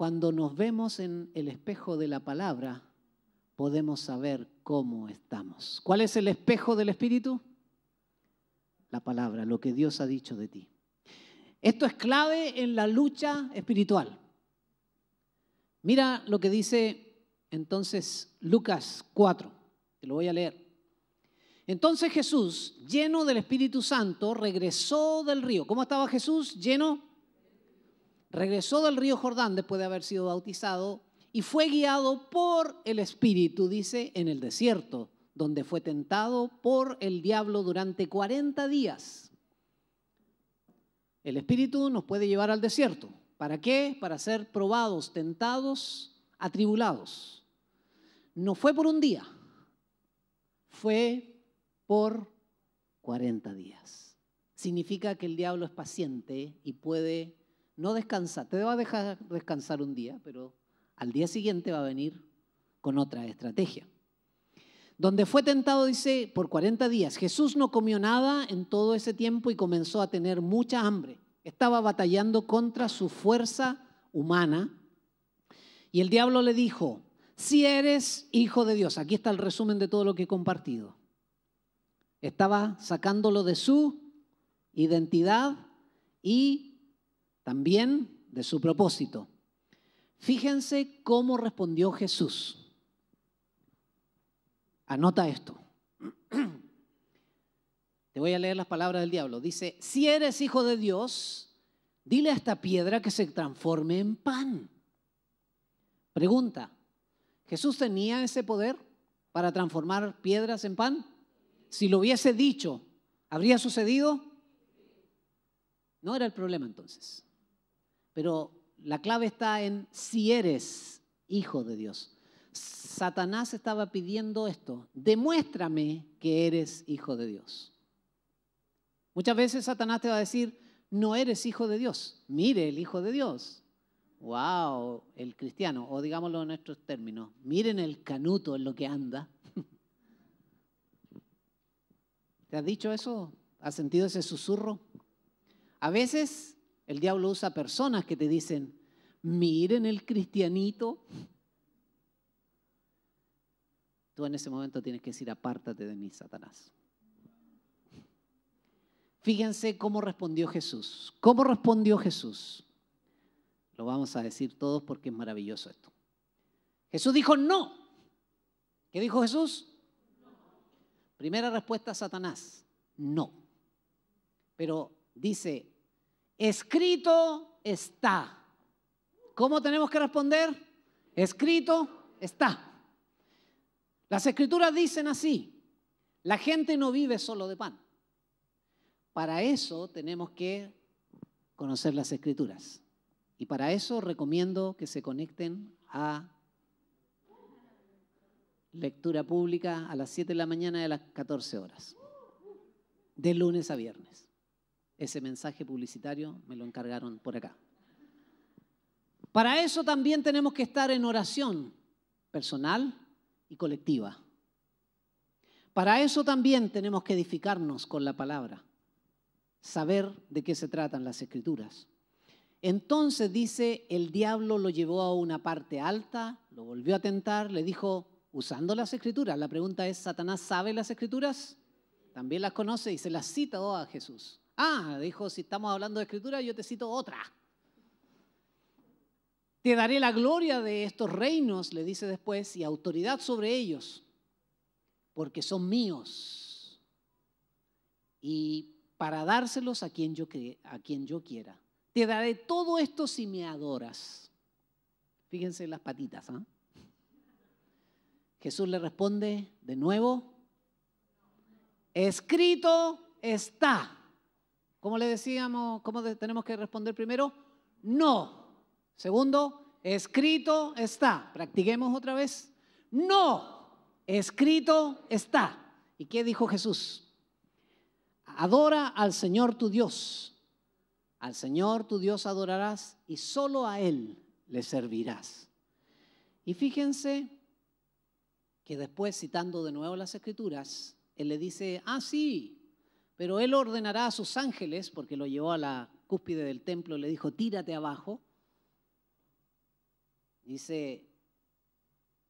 cuando nos vemos en el espejo de la palabra, podemos saber cómo estamos. ¿Cuál es el espejo del Espíritu? La palabra, lo que Dios ha dicho de ti. Esto es clave en la lucha espiritual. Mira lo que dice entonces Lucas 4, te lo voy a leer. Entonces Jesús, lleno del Espíritu Santo, regresó del río. ¿Cómo estaba Jesús? Lleno regresó del río Jordán después de haber sido bautizado y fue guiado por el Espíritu, dice, en el desierto, donde fue tentado por el diablo durante 40 días. El Espíritu nos puede llevar al desierto. ¿Para qué? Para ser probados, tentados, atribulados. No fue por un día, fue por 40 días. Significa que el diablo es paciente y puede no descansa. Te va a dejar descansar un día, pero al día siguiente va a venir con otra estrategia. Donde fue tentado, dice, por 40 días. Jesús no comió nada en todo ese tiempo y comenzó a tener mucha hambre. Estaba batallando contra su fuerza humana. Y el diablo le dijo, si eres hijo de Dios, aquí está el resumen de todo lo que he compartido. Estaba sacándolo de su identidad y también de su propósito. Fíjense cómo respondió Jesús. Anota esto. Te voy a leer las palabras del diablo. Dice, si eres hijo de Dios, dile a esta piedra que se transforme en pan. Pregunta, ¿Jesús tenía ese poder para transformar piedras en pan? Si lo hubiese dicho, ¿habría sucedido? No era el problema entonces. Pero la clave está en si eres hijo de Dios. Satanás estaba pidiendo esto, demuéstrame que eres hijo de Dios. Muchas veces Satanás te va a decir, no eres hijo de Dios, mire el hijo de Dios. Wow, el cristiano, o digámoslo en nuestros términos, miren el canuto en lo que anda. ¿Te has dicho eso? ¿Has sentido ese susurro? A veces el diablo usa personas que te dicen, miren el cristianito. Tú en ese momento tienes que decir, apártate de mí, Satanás. Fíjense cómo respondió Jesús. ¿Cómo respondió Jesús? Lo vamos a decir todos porque es maravilloso esto. Jesús dijo no. ¿Qué dijo Jesús? Primera respuesta, Satanás, no. Pero dice, Escrito está. ¿Cómo tenemos que responder? Escrito está. Las escrituras dicen así, la gente no vive solo de pan. Para eso tenemos que conocer las escrituras. Y para eso recomiendo que se conecten a lectura pública a las 7 de la mañana de las 14 horas, de lunes a viernes. Ese mensaje publicitario me lo encargaron por acá. Para eso también tenemos que estar en oración personal y colectiva. Para eso también tenemos que edificarnos con la palabra, saber de qué se tratan las escrituras. Entonces dice, el diablo lo llevó a una parte alta, lo volvió a tentar, le dijo, usando las escrituras, la pregunta es, ¿Satanás sabe las escrituras? También las conoce y se las cita oh, a Jesús. Ah, dijo, si estamos hablando de escritura, yo te cito otra. Te daré la gloria de estos reinos, le dice después, y autoridad sobre ellos, porque son míos. Y para dárselos a quien yo, a quien yo quiera. Te daré todo esto si me adoras. Fíjense las patitas. ¿ah? Jesús le responde de nuevo, escrito está. ¿Cómo le decíamos, ¿cómo tenemos que responder primero? No. Segundo, escrito está. Practiquemos otra vez. No, escrito está. ¿Y qué dijo Jesús? Adora al Señor tu Dios. Al Señor tu Dios adorarás y solo a Él le servirás. Y fíjense que después, citando de nuevo las escrituras, Él le dice, ah, sí, pero él ordenará a sus ángeles, porque lo llevó a la cúspide del templo le dijo, tírate abajo. Dice,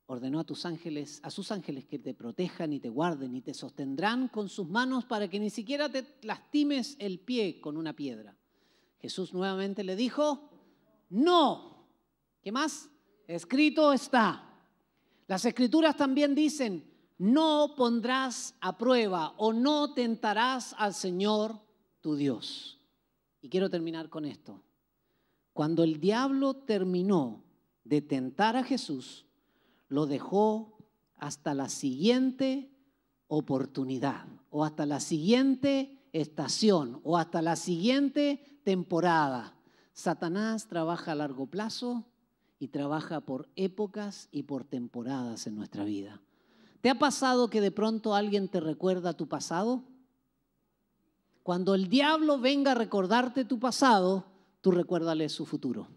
ordenó a tus ángeles, a sus ángeles que te protejan y te guarden y te sostendrán con sus manos para que ni siquiera te lastimes el pie con una piedra. Jesús nuevamente le dijo, no. ¿Qué más? Escrito está. Las escrituras también dicen, no pondrás a prueba o no tentarás al Señor tu Dios. Y quiero terminar con esto. Cuando el diablo terminó de tentar a Jesús, lo dejó hasta la siguiente oportunidad o hasta la siguiente estación o hasta la siguiente temporada. Satanás trabaja a largo plazo y trabaja por épocas y por temporadas en nuestra vida. ¿Te ha pasado que de pronto alguien te recuerda tu pasado? Cuando el diablo venga a recordarte tu pasado, tú recuérdale su futuro.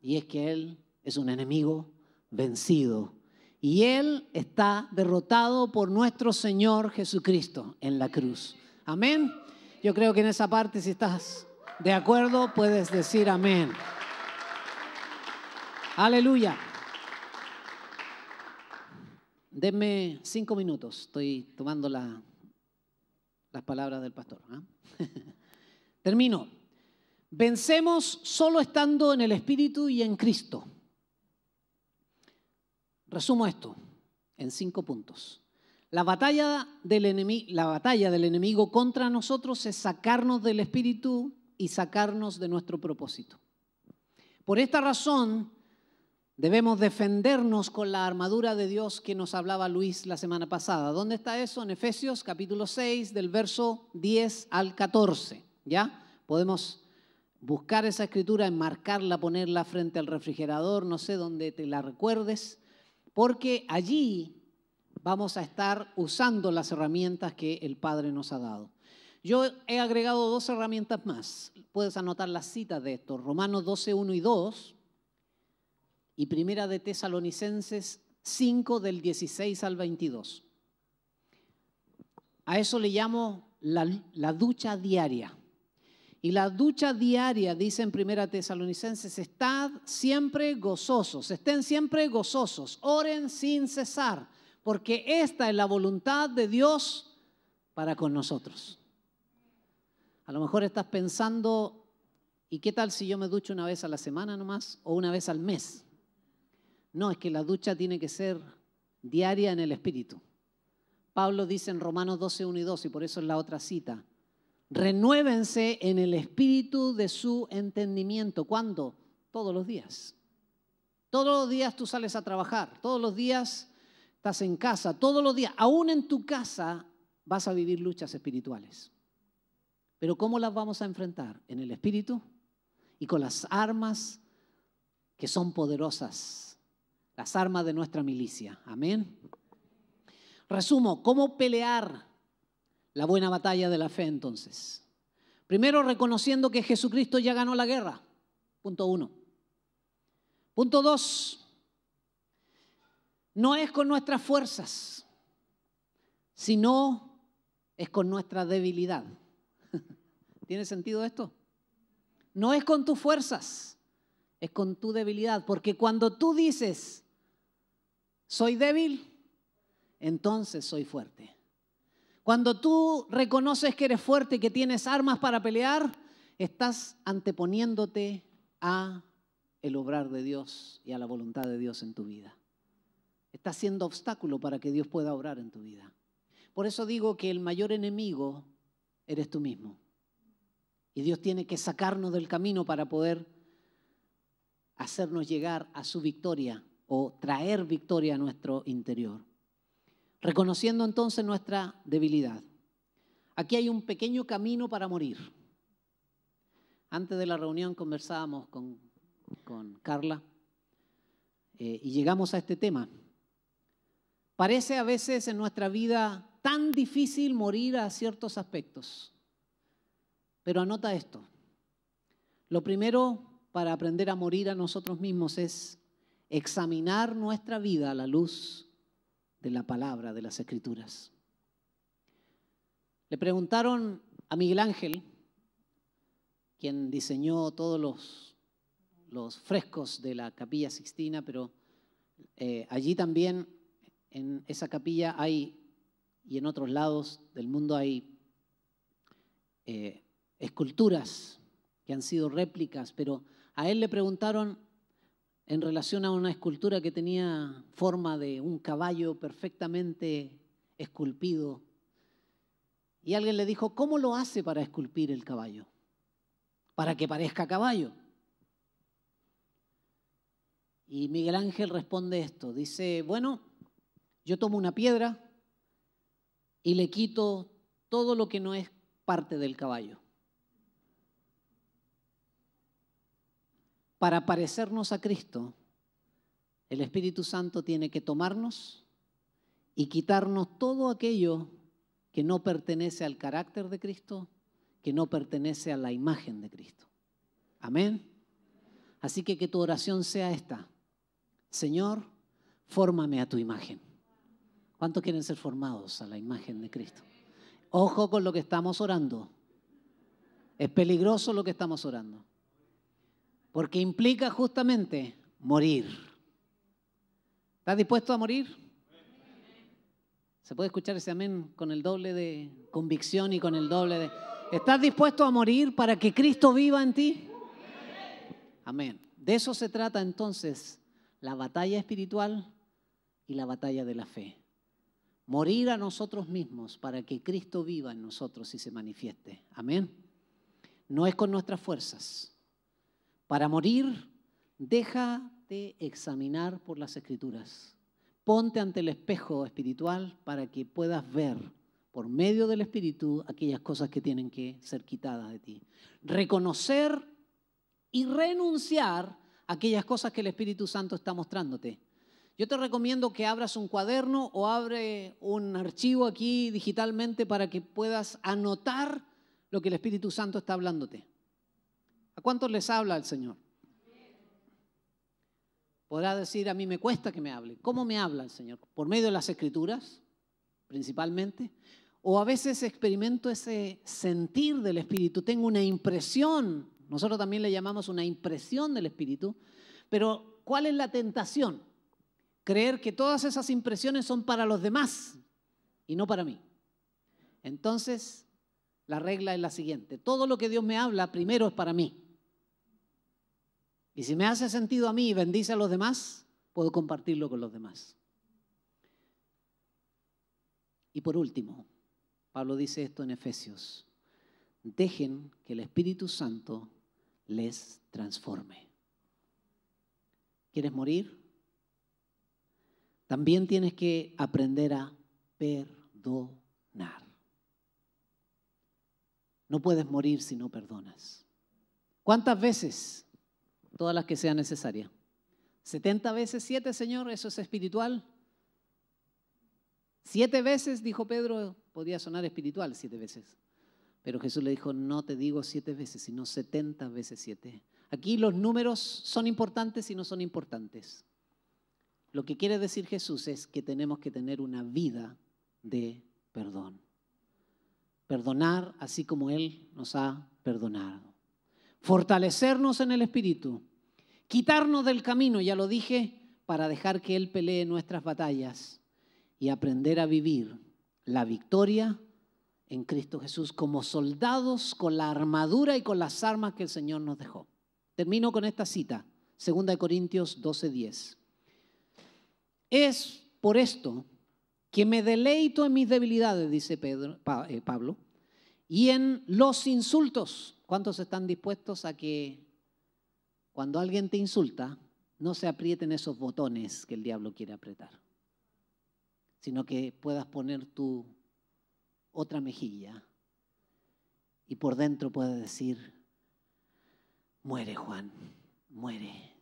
Y es que él es un enemigo vencido. Y él está derrotado por nuestro Señor Jesucristo en la cruz. Amén. Yo creo que en esa parte, si estás de acuerdo, puedes decir amén. Aleluya. Denme cinco minutos, estoy tomando las palabras del pastor. ¿ah? Termino. Vencemos solo estando en el Espíritu y en Cristo. Resumo esto en cinco puntos. La batalla, del la batalla del enemigo contra nosotros es sacarnos del espíritu y sacarnos de nuestro propósito. Por esta razón, Debemos defendernos con la armadura de Dios que nos hablaba Luis la semana pasada. ¿Dónde está eso? En Efesios capítulo 6, del verso 10 al 14. ¿Ya? Podemos buscar esa escritura, enmarcarla, ponerla frente al refrigerador, no sé, dónde te la recuerdes, porque allí vamos a estar usando las herramientas que el Padre nos ha dado. Yo he agregado dos herramientas más. Puedes anotar las citas de esto. Romanos 12, 1 y 2 y Primera de Tesalonicenses 5 del 16 al 22. A eso le llamo la, ducha diaria. Y la ducha diaria, dice en Primera Tesalonicenses, estad siempre gozosos, estén siempre gozosos, oren sin cesar, porque esta es la voluntad de Dios para con nosotros. A lo mejor estás pensando, ¿y qué tal si yo me ducho una vez a la semana nomás o una vez al mes? No, es que la ducha tiene que ser diaria en el Espíritu. Pablo dice en Romanos 12, 1 y 2, y por eso es la otra cita. Renuévense en el espíritu de su entendimiento. ¿Cuándo? Todos los días. Todos los días tú sales a trabajar, todos los días estás en casa, todos los días, aún en tu casa vas a vivir luchas espirituales. Pero ¿cómo las vamos a enfrentar? En el espíritu y con las armas que son poderosas las armas de nuestra milicia. Amén. Resumo, ¿cómo pelear la buena batalla de la fe entonces? Primero, reconociendo que Jesucristo ya ganó la guerra. Punto uno. Punto dos, no es con nuestras fuerzas, sino es con nuestra debilidad. ¿Tiene sentido esto? No es con tus fuerzas, es con tu debilidad, porque cuando tú dices, soy débil, entonces soy fuerte. Cuando tú reconoces que eres fuerte, y que tienes armas para pelear, estás anteponiéndote a el obrar de Dios y a la voluntad de Dios en tu vida. Estás siendo obstáculo para que Dios pueda obrar en tu vida. Por eso digo que el mayor enemigo eres tú mismo. Y Dios tiene que sacarnos del camino para poder hacernos llegar a su victoria o traer victoria a nuestro interior. Reconociendo entonces nuestra debilidad. Aquí hay un pequeño camino para morir. Antes de la reunión conversábamos con, Carla eh, y llegamos a este tema. Parece a veces en nuestra vida tan difícil morir a ciertos aspectos. Pero anota esto. Lo primero para aprender a morir a nosotros mismos es examinar nuestra vida a la luz de la palabra de las escrituras. Le preguntaron a Miguel Ángel, quien diseñó todos los, los frescos de la capilla Sixtina, pero eh, allí también en esa capilla hay, y en otros lados del mundo hay eh, esculturas que han sido réplicas, pero a él le preguntaron, en relación a una escultura que tenía forma de un caballo perfectamente esculpido. Y alguien le dijo, ¿cómo lo hace para esculpir el caballo? Para que parezca caballo. Y Miguel Ángel responde esto, dice, bueno, yo tomo una piedra y le quito todo lo que no es parte del caballo. para parecernos a Cristo, el Espíritu Santo tiene que tomarnos y quitarnos todo aquello que no pertenece al carácter de Cristo, que no pertenece a la imagen de Cristo. Amén. Así que que tu oración sea esta. Señor, fórmame a tu imagen. ¿Cuántos quieren ser formados a la imagen de Cristo? Ojo con lo que estamos orando. Es peligroso lo que estamos orando. Porque implica justamente morir. ¿Estás dispuesto a morir? Se puede escuchar ese amén con el doble de convicción y con el doble de... ¿Estás dispuesto a morir para que Cristo viva en ti? Amén. De eso se trata entonces la batalla espiritual y la batalla de la fe. Morir a nosotros mismos para que Cristo viva en nosotros y se manifieste. Amén. No es con nuestras fuerzas, para morir, deja de examinar por las escrituras. Ponte ante el espejo espiritual para que puedas ver por medio del espíritu aquellas cosas que tienen que ser quitadas de ti. Reconocer y renunciar a aquellas cosas que el Espíritu Santo está mostrándote. Yo te recomiendo que abras un cuaderno o abre un archivo aquí digitalmente para que puedas anotar lo que el Espíritu Santo está hablándote. ¿A cuántos les habla el Señor? Podrá decir, a mí me cuesta que me hable. ¿Cómo me habla el Señor? ¿Por medio de las escrituras, principalmente? O a veces experimento ese sentir del Espíritu, tengo una impresión, nosotros también le llamamos una impresión del Espíritu, pero ¿cuál es la tentación? Creer que todas esas impresiones son para los demás y no para mí. Entonces, la regla es la siguiente, todo lo que Dios me habla primero es para mí. Y si me hace sentido a mí y bendice a los demás, puedo compartirlo con los demás. Y por último, Pablo dice esto en Efesios, dejen que el Espíritu Santo les transforme. ¿Quieres morir? También tienes que aprender a perdonar. No puedes morir si no perdonas. ¿Cuántas veces todas las que sean necesarias. 70 veces 7, Señor, eso es espiritual. Siete veces, dijo Pedro, podía sonar espiritual siete veces. Pero Jesús le dijo, no te digo siete veces, sino 70 veces siete. Aquí los números son importantes y no son importantes. Lo que quiere decir Jesús es que tenemos que tener una vida de perdón. Perdonar así como Él nos ha perdonado fortalecernos en el Espíritu, quitarnos del camino, ya lo dije, para dejar que Él pelee nuestras batallas y aprender a vivir la victoria en Cristo Jesús como soldados con la armadura y con las armas que el Señor nos dejó. Termino con esta cita, 2 Corintios 12:10. Es por esto que me deleito en mis debilidades, dice Pedro, eh, Pablo, y en los insultos ¿Cuántos están dispuestos a que cuando alguien te insulta, no se aprieten esos botones que el diablo quiere apretar, sino que puedas poner tu otra mejilla y por dentro puedas decir, muere Juan, muere.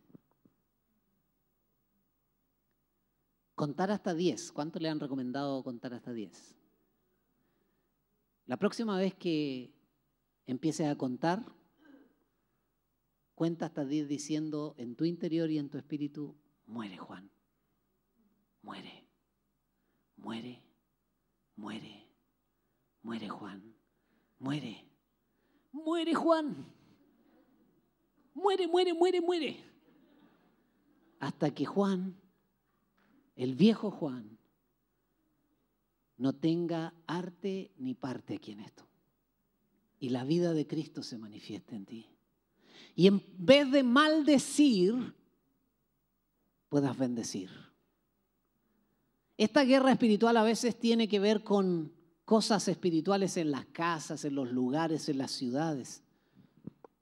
Contar hasta 10. ¿Cuánto le han recomendado contar hasta 10? La próxima vez que empieces a contar, cuenta hasta 10 diciendo en tu interior y en tu espíritu, muere Juan, muere, muere, muere, muere Juan, muere, muere Juan, muere, muere, muere, muere. Hasta que Juan, el viejo Juan, no tenga arte ni parte aquí en esto y la vida de Cristo se manifiesta en ti. Y en vez de maldecir, puedas bendecir. Esta guerra espiritual a veces tiene que ver con cosas espirituales en las casas, en los lugares, en las ciudades.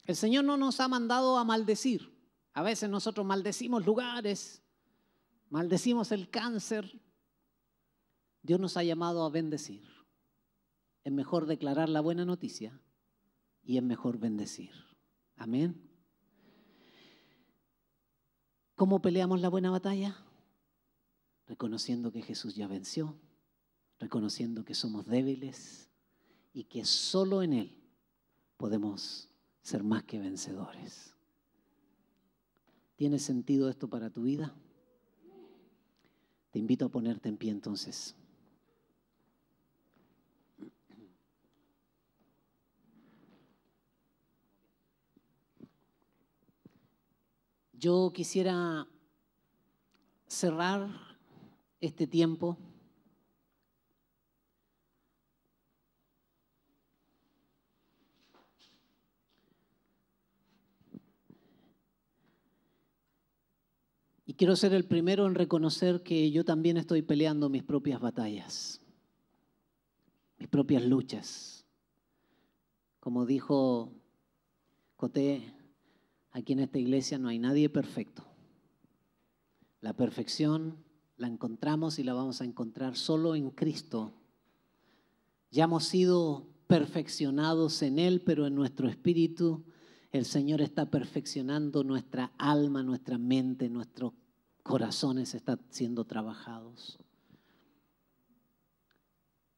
El Señor no nos ha mandado a maldecir. A veces nosotros maldecimos lugares, maldecimos el cáncer. Dios nos ha llamado a bendecir. Es mejor declarar la buena noticia y es mejor bendecir. Amén. ¿Cómo peleamos la buena batalla? Reconociendo que Jesús ya venció, reconociendo que somos débiles y que solo en Él podemos ser más que vencedores. ¿Tiene sentido esto para tu vida? Te invito a ponerte en pie entonces. Yo quisiera cerrar este tiempo y quiero ser el primero en reconocer que yo también estoy peleando mis propias batallas, mis propias luchas. Como dijo Coté, Aquí en esta iglesia no hay nadie perfecto. La perfección la encontramos y la vamos a encontrar solo en Cristo. Ya hemos sido perfeccionados en Él, pero en nuestro espíritu el Señor está perfeccionando nuestra alma, nuestra mente, nuestros corazones están siendo trabajados.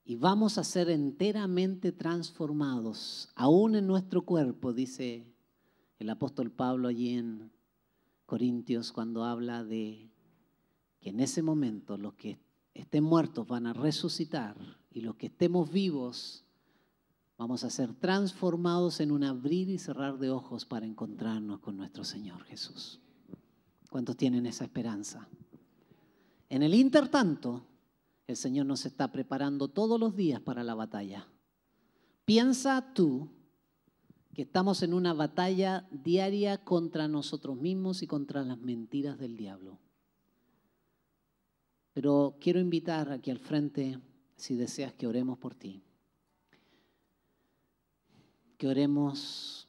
Y vamos a ser enteramente transformados, aún en nuestro cuerpo, dice el apóstol Pablo allí en Corintios cuando habla de que en ese momento los que estén muertos van a resucitar y los que estemos vivos vamos a ser transformados en un abrir y cerrar de ojos para encontrarnos con nuestro Señor Jesús. ¿Cuántos tienen esa esperanza? En el intertanto, el Señor nos está preparando todos los días para la batalla. Piensa tú que estamos en una batalla diaria contra nosotros mismos y contra las mentiras del diablo. Pero quiero invitar aquí al frente, si deseas, que oremos por ti. Que oremos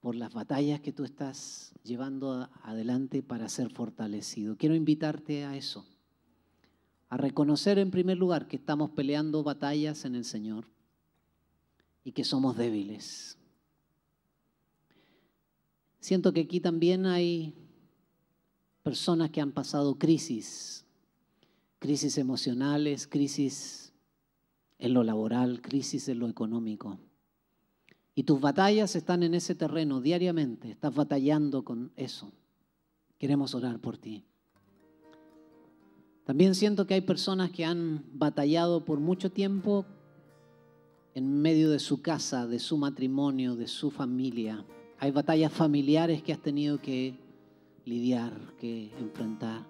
por las batallas que tú estás llevando adelante para ser fortalecido. Quiero invitarte a eso, a reconocer en primer lugar que estamos peleando batallas en el Señor y que somos débiles Siento que aquí también hay personas que han pasado crisis, crisis emocionales, crisis en lo laboral, crisis en lo económico. Y tus batallas están en ese terreno diariamente, estás batallando con eso. Queremos orar por ti. También siento que hay personas que han batallado por mucho tiempo en medio de su casa, de su matrimonio, de su familia. Hay batallas familiares que has tenido que lidiar, que enfrentar.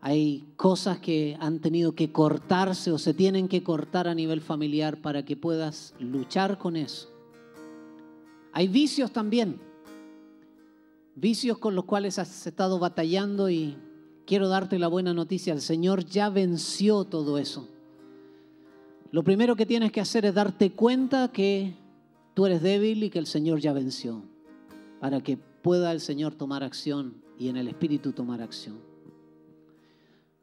Hay cosas que han tenido que cortarse o se tienen que cortar a nivel familiar para que puedas luchar con eso. Hay vicios también, vicios con los cuales has estado batallando y quiero darte la buena noticia, el Señor ya venció todo eso. Lo primero que tienes que hacer es darte cuenta que tú eres débil y que el Señor ya venció para que pueda el Señor tomar acción y en el Espíritu tomar acción.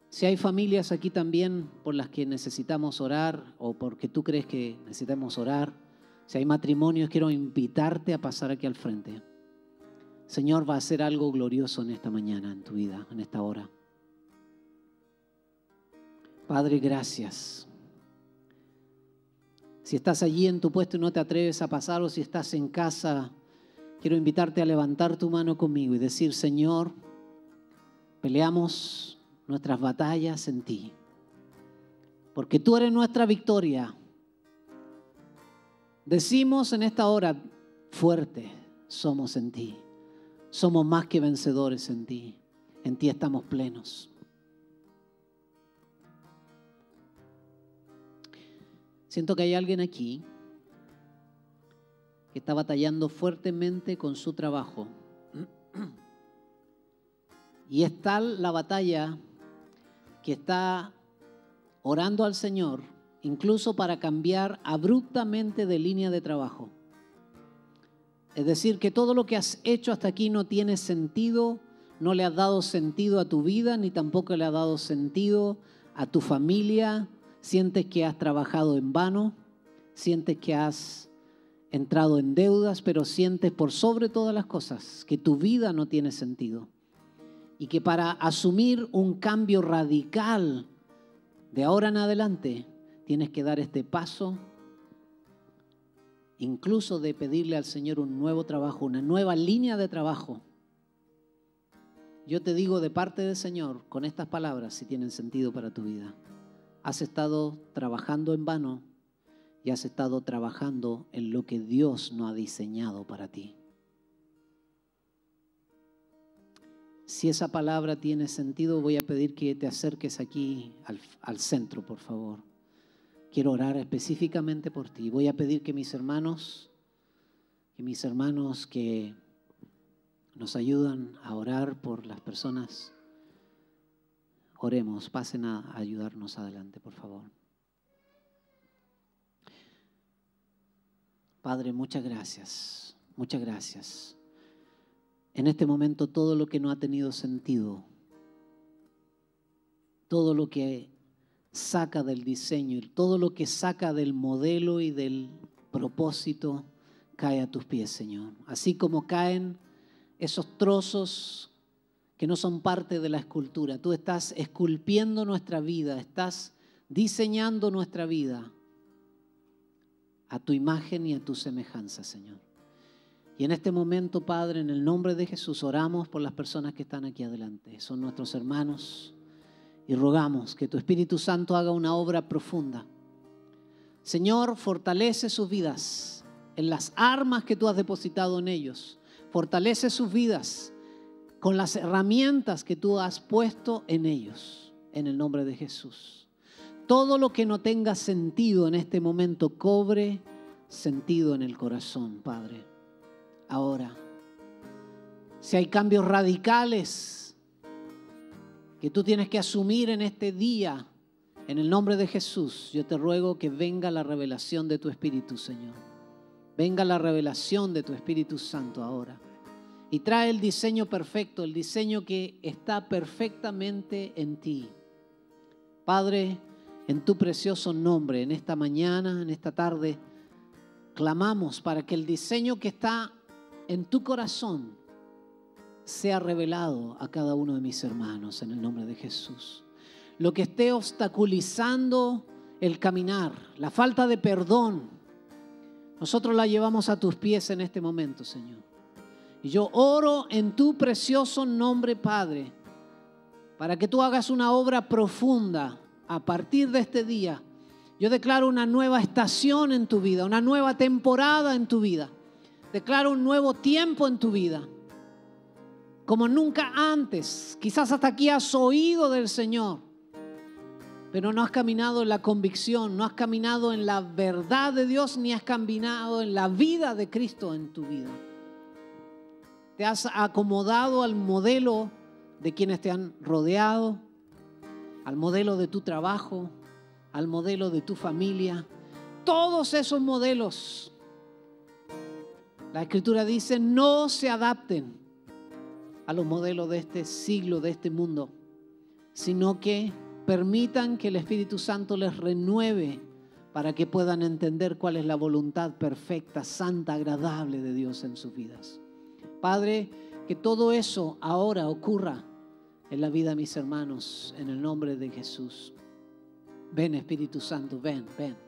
Si hay familias aquí también por las que necesitamos orar o porque tú crees que necesitamos orar, si hay matrimonios, quiero invitarte a pasar aquí al frente. Señor va a hacer algo glorioso en esta mañana, en tu vida, en esta hora. Padre, gracias. Si estás allí en tu puesto y no te atreves a pasar o si estás en casa Quiero invitarte a levantar tu mano conmigo y decir, Señor, peleamos nuestras batallas en ti, porque tú eres nuestra victoria. Decimos en esta hora, fuerte somos en ti, somos más que vencedores en ti, en ti estamos plenos. Siento que hay alguien aquí está batallando fuertemente con su trabajo. Y es tal la batalla que está orando al Señor, incluso para cambiar abruptamente de línea de trabajo. Es decir, que todo lo que has hecho hasta aquí no tiene sentido, no le has dado sentido a tu vida, ni tampoco le has dado sentido a tu familia, sientes que has trabajado en vano, sientes que has entrado en deudas, pero sientes por sobre todas las cosas que tu vida no tiene sentido y que para asumir un cambio radical de ahora en adelante tienes que dar este paso, incluso de pedirle al Señor un nuevo trabajo, una nueva línea de trabajo. Yo te digo de parte del Señor con estas palabras si tienen sentido para tu vida. Has estado trabajando en vano y has estado trabajando en lo que Dios no ha diseñado para ti. Si esa palabra tiene sentido, voy a pedir que te acerques aquí al, centro, por favor. Quiero orar específicamente por ti. Voy a pedir que mis hermanos, que mis hermanos que nos ayudan a orar por las personas, oremos, pasen a ayudarnos adelante, por favor. Padre, muchas gracias, muchas gracias. En este momento todo lo que no ha tenido sentido, todo lo que saca del diseño, todo lo que saca del modelo y del propósito, cae a tus pies, Señor. Así como caen esos trozos que no son parte de la escultura. Tú estás esculpiendo nuestra vida, estás diseñando nuestra vida a tu imagen y a tu semejanza, Señor. Y en este momento, Padre, en el nombre de Jesús, oramos por las personas que están aquí adelante. Son nuestros hermanos y rogamos que tu Espíritu Santo haga una obra profunda. Señor, fortalece sus vidas en las armas que tú has depositado en ellos. Fortalece sus vidas con las herramientas que tú has puesto en ellos. En el nombre de Jesús todo lo que no tenga sentido en este momento cobre sentido en el corazón, Padre. Ahora, si hay cambios radicales que tú tienes que asumir en este día, en el nombre de Jesús, yo te ruego que venga la revelación de tu Espíritu, Señor. Venga la revelación de tu Espíritu Santo ahora. Y trae el diseño perfecto, el diseño que está perfectamente en ti. Padre, en tu precioso nombre, en esta mañana, en esta tarde, clamamos para que el diseño que está en tu corazón sea revelado a cada uno de mis hermanos en el nombre de Jesús. Lo que esté obstaculizando el caminar, la falta de perdón, nosotros la llevamos a tus pies en este momento, Señor. Y yo oro en tu precioso nombre, Padre, para que tú hagas una obra profunda a partir de este día, yo declaro una nueva estación en tu vida, una nueva temporada en tu vida. Declaro un nuevo tiempo en tu vida. Como nunca antes. Quizás hasta aquí has oído del Señor, pero no has caminado en la convicción, no has caminado en la verdad de Dios, ni has caminado en la vida de Cristo en tu vida. Te has acomodado al modelo de quienes te han rodeado, al modelo de tu trabajo, al modelo de tu familia. Todos esos modelos. La escritura dice, no se adapten a los modelos de este siglo, de este mundo, sino que permitan que el Espíritu Santo les renueve para que puedan entender cuál es la voluntad perfecta, santa, agradable de Dios en sus vidas. Padre, que todo eso ahora ocurra en la vida mis hermanos, en el nombre de Jesús. Ven Espíritu Santo, ven, ven.